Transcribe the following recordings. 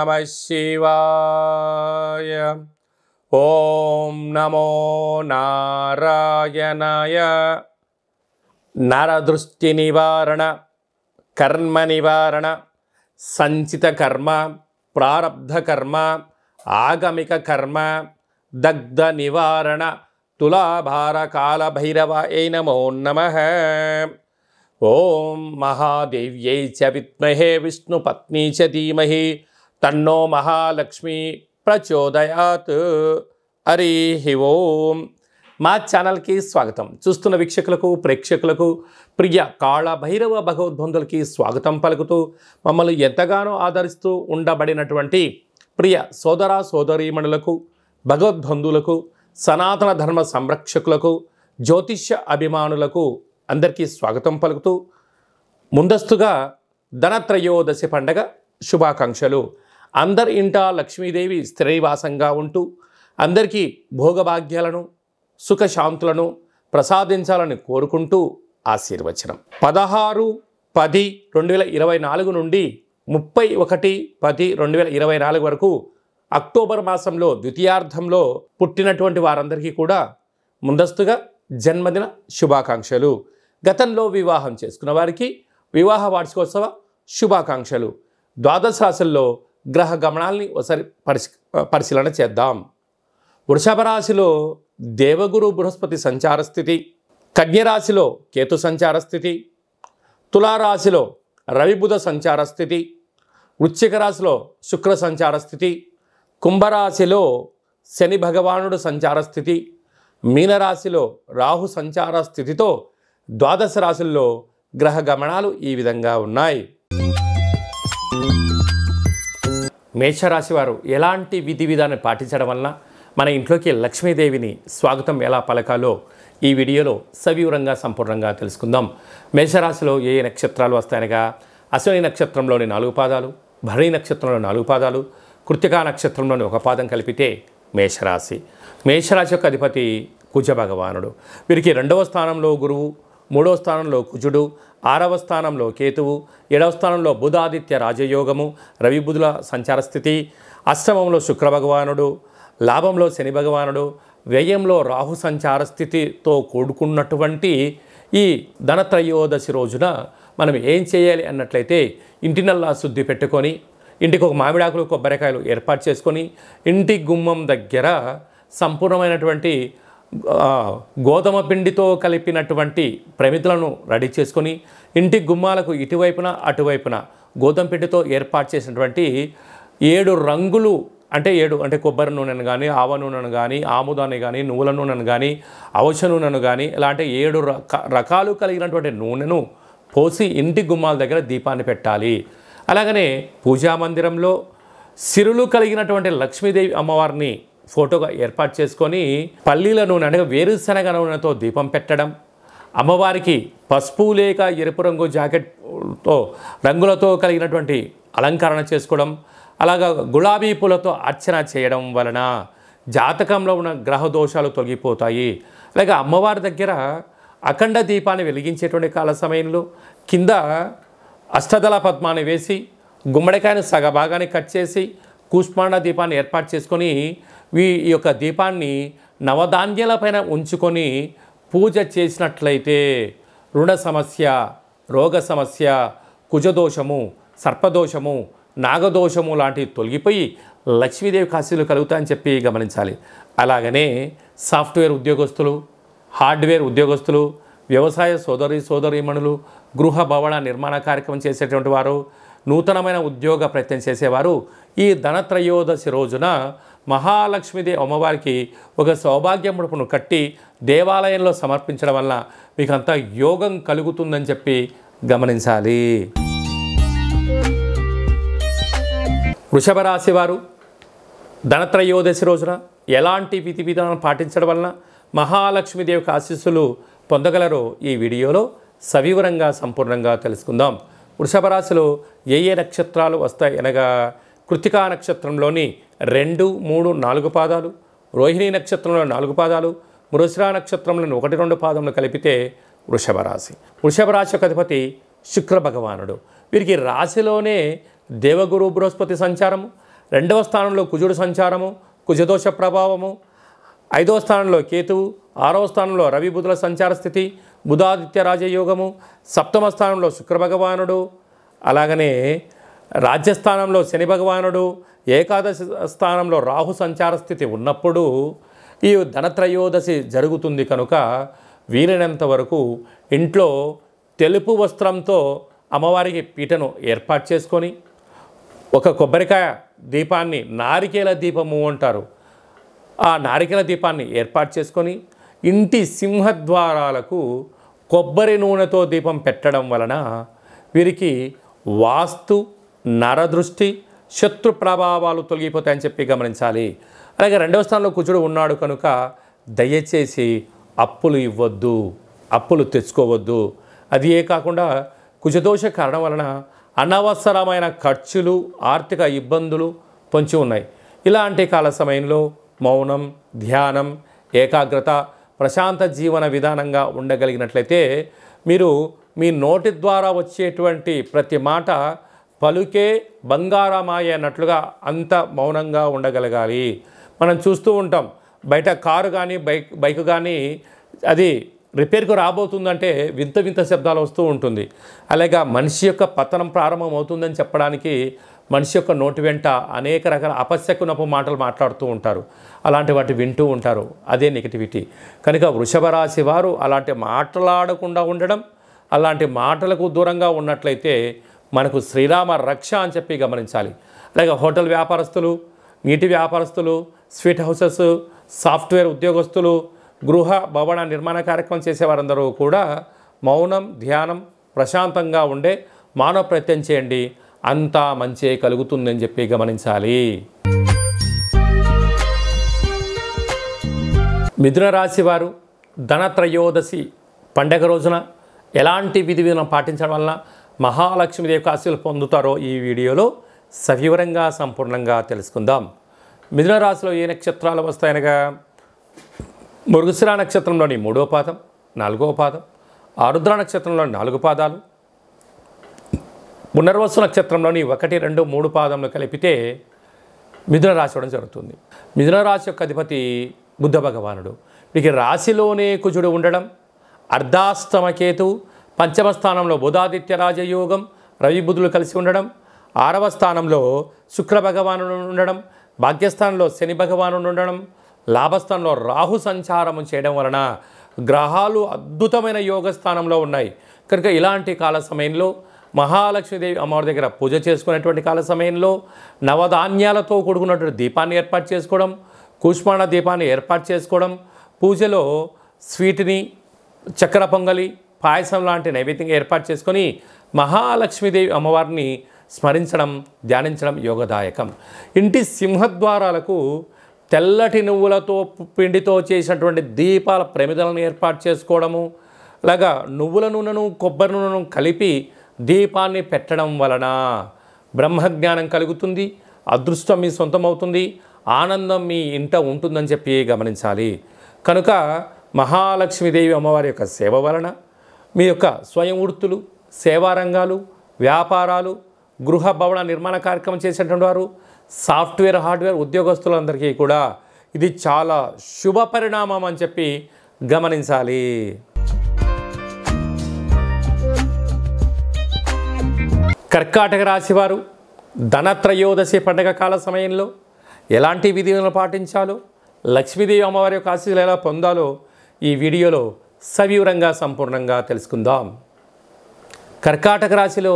నమ శివాయ ఓం నమో నారాయణాయ నరదృష్టి నివారణ కర్మ నివారణ సంచిత కర్మ ప్రారబ్ధ కర్మ ఆగమిక కర్మ దగ్ధ నివారణ తులాభార కాల భైరవాయ నమో నమ ఓం మహాదేవ్యై చ విద్మహే విష్ణుపత్ని చీమహే తన్నో మహాలక్ష్మి ప్రచోదయాత్ హరి ఓం మా ఛానల్కి స్వాగతం చూస్తున్న వీక్షకులకు ప్రేక్షకులకు ప్రియ కాళభైరవ భగవద్బంధులకి స్వాగతం పలుకుతూ మమ్మల్ని ఎంతగానో ఆదరిస్తూ ఉండబడినటువంటి ప్రియ సోదర సోదరీమణులకు భగవద్బంధులకు సనాతన ధర్మ సంరక్షకులకు జ్యోతిష్య అభిమానులకు అందరికీ స్వాగతం పలుకుతూ ముందస్తుగా ధనత్రయోదశి పండగ శుభాకాంక్షలు అందరి ఇంట లక్ష్మీదేవి స్థిరైవాసంగా ఉంటూ అందరికీ భోగభాగ్యాలను సుఖశాంతులను ప్రసాదించాలని కోరుకుంటూ ఆశీర్వచనం పదహారు పది రెండు వేల ఇరవై నాలుగు నుండి ముప్పై ఒకటి పది రెండు వేల ఇరవై నాలుగు వరకు అక్టోబర్ మాసంలో ద్వితీయార్థంలో పుట్టినటువంటి వారందరికీ కూడా ముందస్తుగా జన్మదిన శుభాకాంక్షలు గతంలో వివాహం చేసుకున్న వారికి వివాహ వార్షికోత్సవ శుభాకాంక్షలు ద్వాదశ రాశుల్లో గ్రహ గమనాల్ని ఒకసారి పరిశీ పరిశీలన చేద్దాం వృషభ రాశిలో దేవగురు బృహస్పతి సంచార స్థితి కన్యరాశిలో కేతు సంచార స్థితి తులారాశిలో రవిబుధ సంచార స్థితి వృశ్చిక రాశిలో శుక్ర సంచార స్థితి కుంభరాశిలో శని భగవానుడు సంచార స్థితి మీనరాశిలో రాహు సంచార స్థితితో ద్వాదశ రాశుల్లో గ్రహ గమనాలు ఈ విధంగా ఉన్నాయి మేషరాశి వారు ఎలాంటి విధి విధాన్ని పాటించడం వలన మన ఇంట్లోకి లక్ష్మీదేవిని స్వాగతం ఎలా పలకాలో ఈ వీడియోలో సవివరంగా సంపూర్ణంగా తెలుసుకుందాం మేషరాశిలో ఏ నక్షత్రాలు వస్తాయనగా అశ్విని నక్షత్రంలోని నాలుగు పాదాలు భరణి నక్షత్రంలోని నాలుగు పాదాలు కృతికా నక్షత్రంలోని ఒక పాదం కలిపితే మేషరాశి మేషరాశి యొక్క అధిపతి కుజ భగవానుడు వీరికి రెండవ స్థానంలో గురువు మూడవ స్థానంలో కుజుడు ఆరవ స్థానంలో కేతువు ఏడవ స్థానంలో బుధాదిత్య రాజయోగము రవిబుధుల సంచార స్థితి అష్టమంలో శుక్రభగవానుడు లాభంలో శని భగవానుడు వ్యయంలో రాహు సంచార స్థితితో కూడుకున్నటువంటి ఈ ధనత్రయోదశి రోజున మనం ఏం చేయాలి అన్నట్లయితే ఇంటినల్లా శుద్ధి పెట్టుకొని ఇంటికి ఒక మామిడాకులు కొబ్బరికాయలు ఏర్పాటు చేసుకొని ఇంటి గుమ్మం దగ్గర సంపూర్ణమైనటువంటి గోధుమ పిండితో కలిపినటువంటి ప్రమితులను రెడీ చేసుకొని ఇంటి గుమ్మాలకు ఇటువైపున అటువైపున గోధుమ పిండితో ఏర్పాటు చేసినటువంటి ఏడు రంగులు అంటే ఏడు అంటే కొబ్బరి నూనెను కానీ ఆవ నూనెను కానీ ఆముదాన్ని కానీ నువ్వుల నూనెను కానీ అవశ నూనెను కానీ ఇలాంటి ఏడు రకాలు కలిగినటువంటి నూనెను పోసి ఇంటి గుమ్మాల దగ్గర దీపాన్ని పెట్టాలి అలాగనే పూజా మందిరంలో సిరులు కలిగినటువంటి లక్ష్మీదేవి అమ్మవారిని ఫోటోగా ఏర్పాటు చేసుకొని పల్లీల నూనె అనగా వేరుశనగ నూనెతో దీపం పెట్టడం అమ్మవారికి పసుపు లేక ఎరుపు రంగు జాకెట్తో రంగులతో కలిగినటువంటి అలంకరణ చేసుకోవడం అలాగా గులాబీ పూలతో అర్చన చేయడం వలన జాతకంలో ఉన్న గ్రహ దోషాలు తొలగిపోతాయి అలాగే అమ్మవారి దగ్గర అఖండ దీపాన్ని వెలిగించేటువంటి కాల సమయంలో కింద అష్టదళ పద్మాన్ని వేసి గుమ్మడికాయను సగభాగాన్ని కట్ చేసి కూష్మాండ దీపాన్ని ఏర్పాటు చేసుకొని ఈ యొక్క దీపాన్ని నవధాన్యాల పైన ఉంచుకొని పూజ చేసినట్లయితే రుణ సమస్య రోగ సమస్య కుజదోషము సర్పదోషము నాగదోషము లాంటివి తొలగిపోయి లక్ష్మీదేవి కాశీలు కలుగుతాయని చెప్పి గమనించాలి అలాగనే సాఫ్ట్వేర్ ఉద్యోగస్తులు హార్డ్వేర్ ఉద్యోగస్తులు వ్యవసాయ సోదరి సోదరీమణులు గృహ భవన నిర్మాణ కార్యక్రమం చేసేటువంటి వారు నూతనమైన ఉద్యోగ ప్రయత్నం చేసేవారు ఈ ధనత్రయోదశి రోజున మహాలక్ష్మీదేవి అమ్మవారికి ఒక సౌభాగ్యముడుపును కట్టి దేవాలయంలో సమర్పించడం వల్ల మీకంతా యోగం కలుగుతుందని చెప్పి గమనించాలి వృషభ రాశి వారు ధనత్రయోదశి రోజున ఎలాంటి విధి విధానం పాటించడం వలన మహాలక్ష్మీదేవికి ఆశీస్సులు పొందగలరో ఈ వీడియోలో సవివరంగా సంపూర్ణంగా తెలుసుకుందాం వృషభ రాశిలో ఏ ఏ నక్షత్రాలు వస్తాయి అనగా కృతికా నక్షత్రంలోని రెండు మూడు నాలుగు పాదాలు రోహిణి నక్షత్రంలో నాలుగు పాదాలు మృషిరా నక్షత్రంలోని ఒకటి రెండు పాదములు కలిపితే వృషభ రాశి వృషభ రాశి యొక్క అధిపతి శుక్ర భగవానుడు వీరికి రాశిలోనే దేవగురు బృహస్పతి సంచారము రెండవ స్థానంలో కుజుడు సంచారము కుజదోష ప్రభావము ఐదో స్థానంలో కేతువు ఆరవ స్థానంలో రవి బుధుల సంచార స్థితి బుధాదిత్య రాజయోగము సప్తమ స్థానంలో శుక్రభగవానుడు అలాగనే రాజ్యస్థానంలో శని భగవానుడు ఏకాదశి స్థానంలో రాహు సంచార స్థితి ఉన్నప్పుడు ఈ ధనత్రయోదశి జరుగుతుంది కనుక వీలైనంత వరకు ఇంట్లో తెలుపు వస్త్రంతో అమ్మవారికి పీటను ఏర్పాటు చేసుకొని ఒక కొబ్బరికాయ దీపాన్ని నారికేల దీపము అంటారు ఆ నారికల దీపాన్ని ఏర్పాటు చేసుకొని ఇంటి సింహద్వారాలకు కొబ్బరి నూనెతో దీపం పెట్టడం వలన వీరికి వాస్తు నరదృష్టి శత్రు ప్రభావాలు తొలగిపోతాయని చెప్పి గమనించాలి అలాగే రెండవ స్థానంలో కూర్చుడు ఉన్నాడు కనుక దయచేసి అప్పులు ఇవ్వద్దు అప్పులు తెచ్చుకోవద్దు అది ఏ కాకుండా కుజదోష కారణం వలన అనవసరమైన ఖర్చులు ఆర్థిక ఇబ్బందులు పొంచి ఉన్నాయి ఇలాంటి కాల సమయంలో మౌనం ధ్యానం ఏకాగ్రత ప్రశాంత జీవన విధానంగా ఉండగలిగినట్లయితే మీరు మీ నోటి ద్వారా వచ్చేటువంటి ప్రతి మాట పలుకే బంగారమాయ అన్నట్లుగా అంత మౌనంగా ఉండగలగాలి మనం చూస్తూ ఉంటాం బయట కారు కానీ బైక్ బైక్ కానీ అది రిపేర్కు రాబోతుందంటే వింత వింత శబ్దాలు వస్తూ ఉంటుంది అలాగే మనిషి యొక్క పతనం ప్రారంభమవుతుందని చెప్పడానికి మనిషి యొక్క నోటి వెంట అనేక రకాల అపశకునపు మాటలు మాట్లాడుతూ ఉంటారు అలాంటి వాటి వింటూ ఉంటారు అదే నెగిటివిటీ కనుక వృషభ రాశి వారు అలాంటి మాట్లాడకుండా ఉండడం అలాంటి మాటలకు దూరంగా ఉన్నట్లయితే మనకు శ్రీరామ రక్ష అని చెప్పి గమనించాలి అలాగే హోటల్ వ్యాపారస్తులు నీటి వ్యాపారస్తులు స్వీట్ హౌసెస్ సాఫ్ట్వేర్ ఉద్యోగస్తులు గృహ భవన నిర్మాణ కార్యక్రమం చేసేవారందరూ కూడా మౌనం ధ్యానం ప్రశాంతంగా ఉండే మానవ ప్రయత్నం చేయండి అంతా మంచే కలుగుతుందని చెప్పి గమనించాలి మిథున రాశి వారు ధనత్రయోదశి పండగ రోజున ఎలాంటి విధి విధానం పాటించడం వలన మహాలక్ష్మి కాశీలు పొందుతారో ఈ వీడియోలో సవివరంగా సంపూర్ణంగా తెలుసుకుందాం మిథున రాశిలో ఏ నక్షత్రాలు వస్తాయనగా మృగశిరా నక్షత్రంలోని మూడో పాదం నాలుగవ పాదం ఆరుద్ర నక్షత్రంలోని నాలుగు పాదాలు పునర్వసు నక్షత్రంలోని ఒకటి రెండు మూడు పాదంలో కలిపితే మిథున రాశి ఇవ్వడం జరుగుతుంది మిథున రాశి యొక్క అధిపతి బుద్ధ భగవానుడు వీటికి రాశిలోనే కుజుడు ఉండడం అర్ధాస్తమకేతు పంచమ స్థానంలో బుధాదిత్య రాజయోగం రవి బుధులు కలిసి ఉండడం ఆరవ స్థానంలో శుక్ర భగవాను ఉండడం భాగ్యస్థానంలో శని భగవానుడు ఉండడం లాభస్థానంలో రాహు సంచారము చేయడం వలన గ్రహాలు అద్భుతమైన యోగ స్థానంలో ఉన్నాయి కనుక ఇలాంటి కాల సమయంలో మహాలక్ష్మీదేవి అమ్మవారి దగ్గర పూజ చేసుకునేటువంటి కాల సమయంలో నవధాన్యాలతో కూడుకున్నటువంటి దీపాన్ని ఏర్పాటు చేసుకోవడం కూష్మాణ దీపాన్ని ఏర్పాటు చేసుకోవడం పూజలో స్వీట్ని చక్కెర పొంగలి పాయసం లాంటి నైవేద్యంగా ఏర్పాటు చేసుకొని మహాలక్ష్మీదేవి అమ్మవారిని స్మరించడం ధ్యానించడం యోగదాయకం ఇంటి సింహద్వారాలకు తెల్లటి నువ్వులతో పిండితో చేసినటువంటి దీపాల ప్రమిదలను ఏర్పాటు చేసుకోవడము అలాగా నువ్వుల నూనెను కొబ్బరి నూనెను కలిపి దీపాన్ని పెట్టడం వలన బ్రహ్మజ్ఞానం కలుగుతుంది అదృష్టం మీ సొంతమవుతుంది ఆనందం మీ ఇంట ఉంటుందని చెప్పి గమనించాలి కనుక మహాలక్ష్మీదేవి అమ్మవారి యొక్క సేవ వలన మీ యొక్క స్వయం వృత్తులు సేవారంగాలు వ్యాపారాలు గృహ భవన నిర్మాణ కార్యక్రమం చేసేటువంటి వారు సాఫ్ట్వేర్ హార్డ్వేర్ ఉద్యోగస్తులందరికీ కూడా ఇది చాలా శుభ పరిణామం అని చెప్పి గమనించాలి కర్కాటక రాశివారు ధనత్రయోదశి పండగ కాల సమయంలో ఎలాంటి విధులను పాటించాలో లక్ష్మీదేవి అమ్మవారి యొక్క ఆశీస్సులు ఎలా పొందాలో ఈ వీడియోలో సవివరంగా సంపూర్ణంగా తెలుసుకుందాం కర్కాటక రాశిలో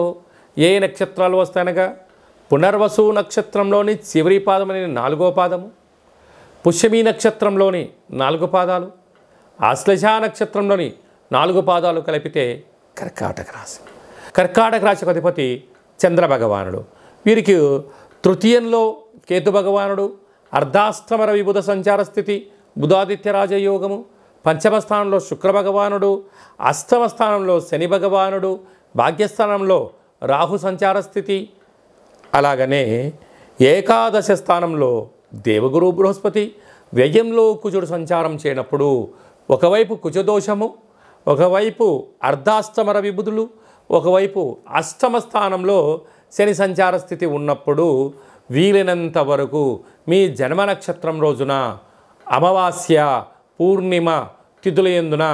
ఏ నక్షత్రాలు వస్తాయనగా పునర్వసు నక్షత్రంలోని చివరి పాదం అనేది నాలుగో పాదము పుష్యమి నక్షత్రంలోని నాలుగు పాదాలు ఆశ్లేష నక్షత్రంలోని నాలుగు పాదాలు కలిపితే కర్కాటక రాశి కర్కాటక రాశికి అధిపతి చంద్ర భగవానుడు వీరికి తృతీయంలో కేతు భగవానుడు అర్ధాష్టమర రవి బుధ సంచార స్థితి బుధాదిత్య రాజయోగము పంచమస్థానంలో శుక్రభగవానుడు అష్టమ స్థానంలో శని భగవానుడు భాగ్యస్థానంలో రాహు సంచార స్థితి అలాగనే ఏకాదశ స్థానంలో దేవగురు బృహస్పతి వ్యయంలో కుజుడు సంచారం చేయనప్పుడు ఒకవైపు కుజదోషము ఒకవైపు అర్ధాష్టమర రవిబుధులు ఒకవైపు అష్టమ స్థానంలో శని సంచార స్థితి ఉన్నప్పుడు వీలైనంత వరకు మీ జన్మ నక్షత్రం రోజున అమావాస్య పూర్ణిమ తిథులయందున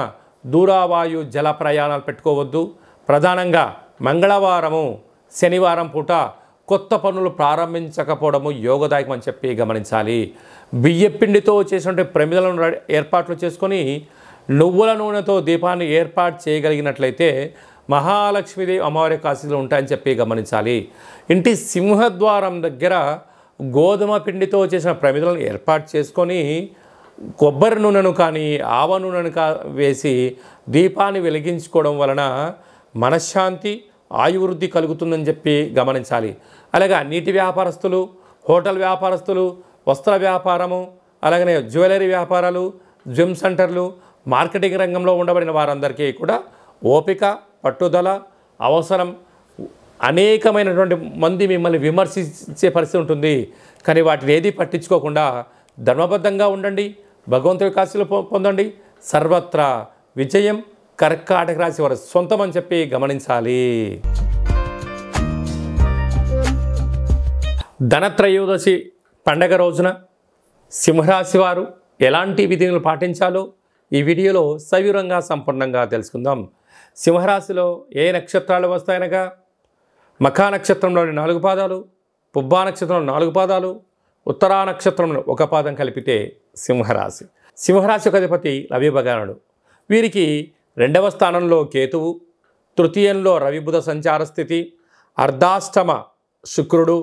దూరావాయు జల ప్రయాణాలు పెట్టుకోవద్దు ప్రధానంగా మంగళవారము శనివారం పూట కొత్త పనులు ప్రారంభించకపోవడము యోగదాయకం అని చెప్పి గమనించాలి బియ్యపిండితో చేసినటువంటి ప్రమిదలను ఏర్పాట్లు చేసుకొని నువ్వుల నూనెతో దీపాన్ని ఏర్పాటు చేయగలిగినట్లయితే మహాలక్ష్మీదేవి అమ్మవారి కాశీలో ఉంటాయని చెప్పి గమనించాలి ఇంటి సింహద్వారం దగ్గర గోధుమ పిండితో చేసిన ప్రమిదలను ఏర్పాటు చేసుకొని కొబ్బరి నూనెను కానీ ఆవ నూనెను కా వేసి దీపాన్ని వెలిగించుకోవడం వలన మనశ్శాంతి ఆయువృద్ధి కలుగుతుందని చెప్పి గమనించాలి అలాగే నీటి వ్యాపారస్తులు హోటల్ వ్యాపారస్తులు వస్త్ర వ్యాపారము అలాగనే జ్యువెలరీ వ్యాపారాలు జిమ్ సెంటర్లు మార్కెటింగ్ రంగంలో ఉండబడిన వారందరికీ కూడా ఓపిక పట్టుదల అవసరం అనేకమైనటువంటి మంది మిమ్మల్ని విమర్శించే పరిస్థితి ఉంటుంది కానీ వాటిని ఏది పట్టించుకోకుండా ధర్మబద్ధంగా ఉండండి భగవంతు కాశీలు పొందండి సర్వత్రా విజయం కర్కాటక రాశి వారు సొంతం అని చెప్పి గమనించాలి ధనత్రయోదశి పండగ రోజున సింహరాశి వారు ఎలాంటి విధులు పాటించాలో ఈ వీడియోలో సవివరంగా సంపూర్ణంగా తెలుసుకుందాం సింహరాశిలో ఏ నక్షత్రాలు వస్తాయనగా మఖా నక్షత్రంలోని నాలుగు పాదాలు పుబ్బా నక్షత్రంలో నాలుగు పాదాలు ఉత్తరా నక్షత్రంలో ఒక పాదం కలిపితే సింహరాశి సింహరాశి యొక్క అధిపతి రవిభగానుడు వీరికి రెండవ స్థానంలో కేతువు తృతీయంలో రవిబుధ సంచార స్థితి అర్ధాష్టమ శుక్రుడు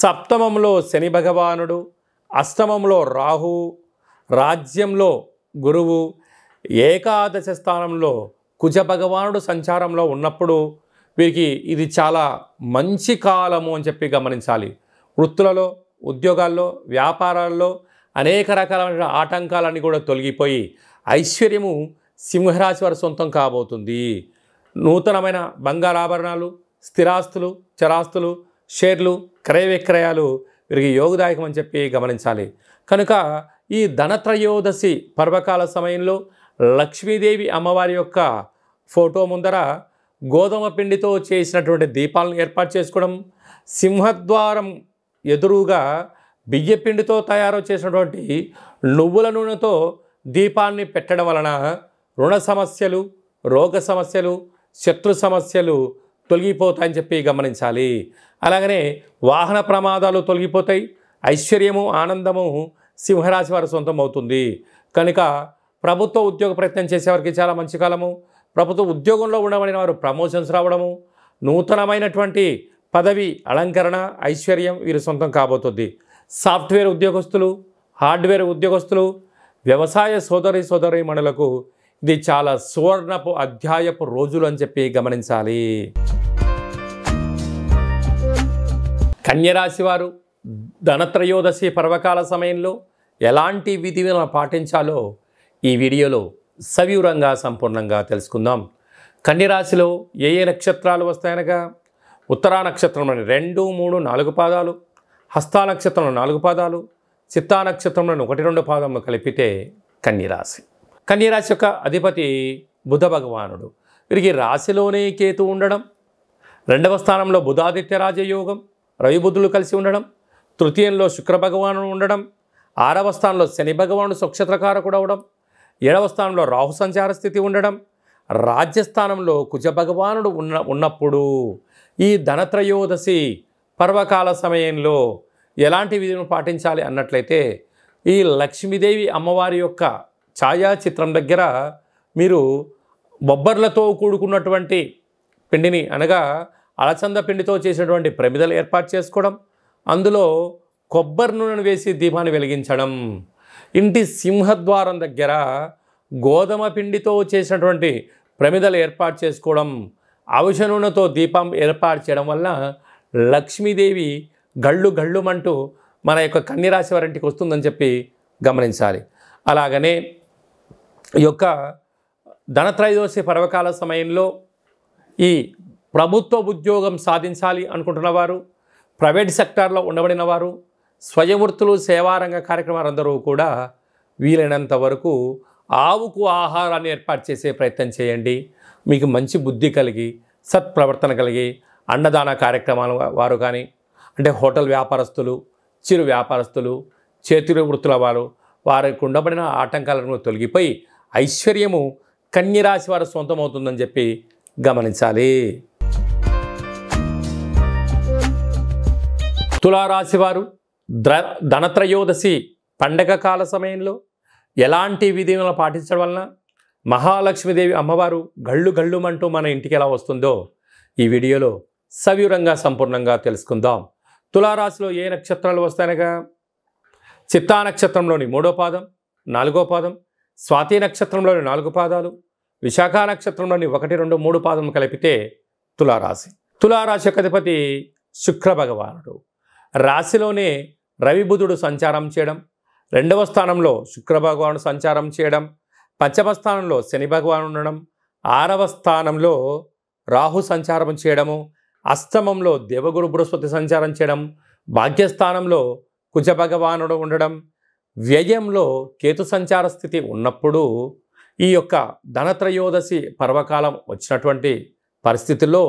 సప్తమంలో శని భగవానుడు అష్టమంలో రాహు రాజ్యంలో గురువు ఏకాదశ స్థానంలో కుజభగవానుడు భగవానుడు సంచారంలో ఉన్నప్పుడు వీరికి ఇది చాలా మంచి కాలము అని చెప్పి గమనించాలి వృత్తులలో ఉద్యోగాల్లో వ్యాపారాల్లో అనేక రకాలైన ఆటంకాలన్నీ కూడా తొలగిపోయి ఐశ్వర్యము సింహరాశి వారి సొంతం కాబోతుంది నూతనమైన బంగారు ఆభరణాలు స్థిరాస్తులు చరాస్తులు షేర్లు క్రయ విక్రయాలు వీరికి యోగదాయకం అని చెప్పి గమనించాలి కనుక ఈ ధనత్రయోదశి పర్వకాల సమయంలో లక్ష్మీదేవి అమ్మవారి యొక్క ఫోటో ముందర గోధుమ పిండితో చేసినటువంటి దీపాలను ఏర్పాటు చేసుకోవడం సింహద్వారం ఎదురుగా బియ్యపిండితో తయారు చేసినటువంటి నువ్వుల నూనెతో దీపాన్ని పెట్టడం వలన రుణ సమస్యలు రోగ సమస్యలు శత్రు సమస్యలు తొలగిపోతాయని చెప్పి గమనించాలి అలాగనే వాహన ప్రమాదాలు తొలగిపోతాయి ఐశ్వర్యము ఆనందము సింహరాశి వారి సొంతం అవుతుంది కనుక ప్రభుత్వ ఉద్యోగ ప్రయత్నం చేసేవారికి చాలా మంచి కాలము ప్రభుత్వ ఉద్యోగంలో ఉండబడిన వారు ప్రమోషన్స్ రావడము నూతనమైనటువంటి పదవి అలంకరణ ఐశ్వర్యం వీరి సొంతం కాబోతుంది సాఫ్ట్వేర్ ఉద్యోగస్తులు హార్డ్వేర్ ఉద్యోగస్తులు వ్యవసాయ సోదరి సోదరి సోదరీమణులకు ఇది చాలా సువర్ణపు అధ్యాయపు రోజులు అని చెప్పి గమనించాలి కన్యరాశి వారు ధనత్రయోదశి పర్వకాల సమయంలో ఎలాంటి విధి పాటించాలో ఈ వీడియోలో సవివరంగా సంపూర్ణంగా తెలుసుకుందాం కన్యరాశిలో ఏ ఏ నక్షత్రాలు వస్తాయనగా ఉత్తరా నక్షత్రంలోని రెండు మూడు నాలుగు పాదాలు హస్తా నక్షత్రంలో నాలుగు పాదాలు చిత్తా నక్షత్రంలోని ఒకటి రెండు పాదములు కలిపితే కన్యరాశి కన్యరాశి యొక్క అధిపతి బుధ భగవానుడు వీరికి రాశిలోనే కేతు ఉండడం రెండవ స్థానంలో బుధాదిత్య రాజయోగం రవిబుద్ధులు కలిసి ఉండడం తృతీయంలో శుక్రభగవానుడు ఉండడం ఆరవ స్థానంలో శని భగవానుడు స్వక్షత్రకారకుడు అవడం ఏడవ స్థానంలో రాహు సంచార స్థితి ఉండడం రాజ్యస్థానంలో కుజ భగవానుడు ఉన్న ఉన్నప్పుడు ఈ ధనత్రయోదశి పర్వకాల సమయంలో ఎలాంటి విధులను పాటించాలి అన్నట్లయితే ఈ లక్ష్మీదేవి అమ్మవారి యొక్క ఛాయాచిత్రం దగ్గర మీరు బొబ్బర్లతో కూడుకున్నటువంటి పిండిని అనగా అలచంద పిండితో చేసినటువంటి ప్రమిదలు ఏర్పాటు చేసుకోవడం అందులో కొబ్బరి నూనెను వేసి దీపాన్ని వెలిగించడం ఇంటి సింహద్వారం దగ్గర గోధుమ పిండితో చేసినటువంటి ప్రమిదలు ఏర్పాటు చేసుకోవడం అవశనూనెతో దీపం ఏర్పాటు చేయడం వల్ల లక్ష్మీదేవి గళ్ళు గళ్ళుమంటూ మన యొక్క కన్యరాశి వారింటికి వస్తుందని చెప్పి గమనించాలి అలాగనే ఈ యొక్క ధనత్రయోదశి పర్వకాల సమయంలో ఈ ప్రభుత్వ ఉద్యోగం సాధించాలి అనుకుంటున్న వారు ప్రైవేట్ సెక్టార్లో ఉండబడిన వారు స్వయమృతులు సేవారంగ కార్యక్రమాలు అందరూ కూడా వీలైనంత వరకు ఆవుకు ఆహారాన్ని ఏర్పాటు చేసే ప్రయత్నం చేయండి మీకు మంచి బుద్ధి కలిగి సత్ప్రవర్తన కలిగి అన్నదాన కార్యక్రమాల వారు కానీ అంటే హోటల్ వ్యాపారస్తులు చిరు వ్యాపారస్తులు చేతి వృత్తుల వారు వారికి ఉండబడిన ఆటంకాలను తొలగిపోయి ఐశ్వర్యము కన్యరాశి వారు సొంతమవుతుందని చెప్పి గమనించాలి తులారాశి వారు ద్ర ధనత్రయోదశి పండగ కాల సమయంలో ఎలాంటి విధులను పాటించడం వలన మహాలక్ష్మీదేవి అమ్మవారు గళ్ళు గళ్ళుమంటూ మన ఇంటికి ఎలా వస్తుందో ఈ వీడియోలో సవివరంగా సంపూర్ణంగా తెలుసుకుందాం తులారాశిలో ఏ నక్షత్రాలు వస్తాయనగా చిత్తా నక్షత్రంలోని మూడో పాదం నాలుగో పాదం స్వాతి నక్షత్రంలోని నాలుగు పాదాలు విశాఖ నక్షత్రంలోని ఒకటి రెండు మూడు పాదం కలిపితే తులారాశి తులారాశి యొక్క అధిపతి శుక్ర భగవానుడు రాశిలోనే రవిబుధుడు సంచారం చేయడం రెండవ స్థానంలో శుక్ర భగవానుడు సంచారం చేయడం పంచమ స్థానంలో శని భగవాను ఉండడం ఆరవ స్థానంలో రాహు సంచారం చేయడము అష్టమంలో దేవగురు బృహస్పతి సంచారం చేయడం భాగ్యస్థానంలో కుజ భగవానుడు ఉండడం వ్యయంలో కేతు సంచార స్థితి ఉన్నప్పుడు ఈ యొక్క ధనత్రయోదశి పర్వకాలం వచ్చినటువంటి పరిస్థితుల్లో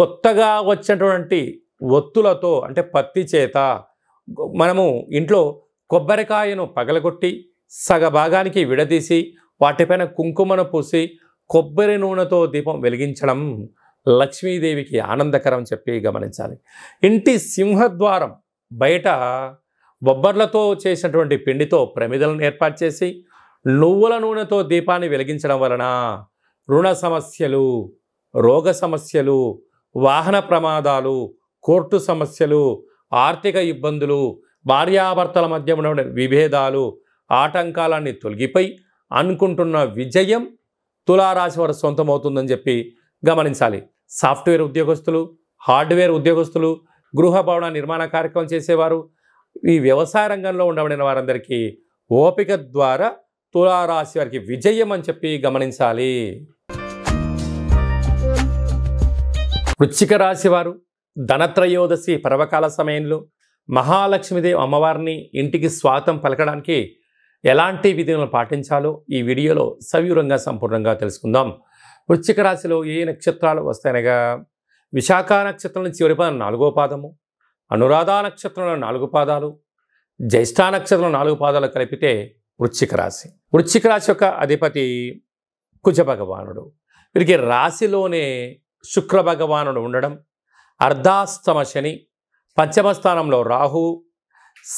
కొత్తగా వచ్చినటువంటి ఒత్తులతో అంటే పత్తి చేత మనము ఇంట్లో కొబ్బరికాయను పగలగొట్టి సగభాగానికి విడదీసి వాటిపైన కుంకుమను పూసి కొబ్బరి నూనెతో దీపం వెలిగించడం లక్ష్మీదేవికి ఆనందకరం చెప్పి గమనించాలి ఇంటి సింహద్వారం బయట బొబ్బర్లతో చేసినటువంటి పిండితో ప్రమిదలను ఏర్పాటు చేసి నువ్వుల నూనెతో దీపాన్ని వెలిగించడం వలన రుణ సమస్యలు రోగ సమస్యలు వాహన ప్రమాదాలు కోర్టు సమస్యలు ఆర్థిక ఇబ్బందులు భార్యాభర్తల మధ్య ఉన్న విభేదాలు ఆటంకాలన్నీ తొలగిపోయి అనుకుంటున్న విజయం తులారాశి వారు సొంతమవుతుందని చెప్పి గమనించాలి సాఫ్ట్వేర్ ఉద్యోగస్తులు హార్డ్వేర్ ఉద్యోగస్తులు గృహ భవన నిర్మాణ కార్యక్రమం చేసేవారు ఈ వ్యవసాయ రంగంలో ఉండబడిన వారందరికీ ఓపిక ద్వారా తులారాశి వారికి విజయం అని చెప్పి గమనించాలి వృచ్చిక రాశి వారు ధనత్రయోదశి పర్వకాల సమయంలో మహాలక్ష్మీదేవి అమ్మవారిని ఇంటికి స్వాతం పలకడానికి ఎలాంటి విధులను పాటించాలో ఈ వీడియోలో సవివరంగా సంపూర్ణంగా తెలుసుకుందాం వృశ్చిక రాశిలో ఏ నక్షత్రాలు వస్తాయనగా విశాఖ నక్షత్రం చివరి పాదం నాలుగో పాదము అనురాధ నక్షత్రంలో నాలుగు పాదాలు జ్యేష్ఠ నక్షత్రం నాలుగు పాదాలు కలిపితే వృశ్చిక రాశి వృశ్చిక రాశి యొక్క అధిపతి కుజ భగవానుడు వీరికి రాశిలోనే శుక్ర భగవానుడు ఉండడం అర్ధాస్తమ శని పంచమస్థానంలో రాహు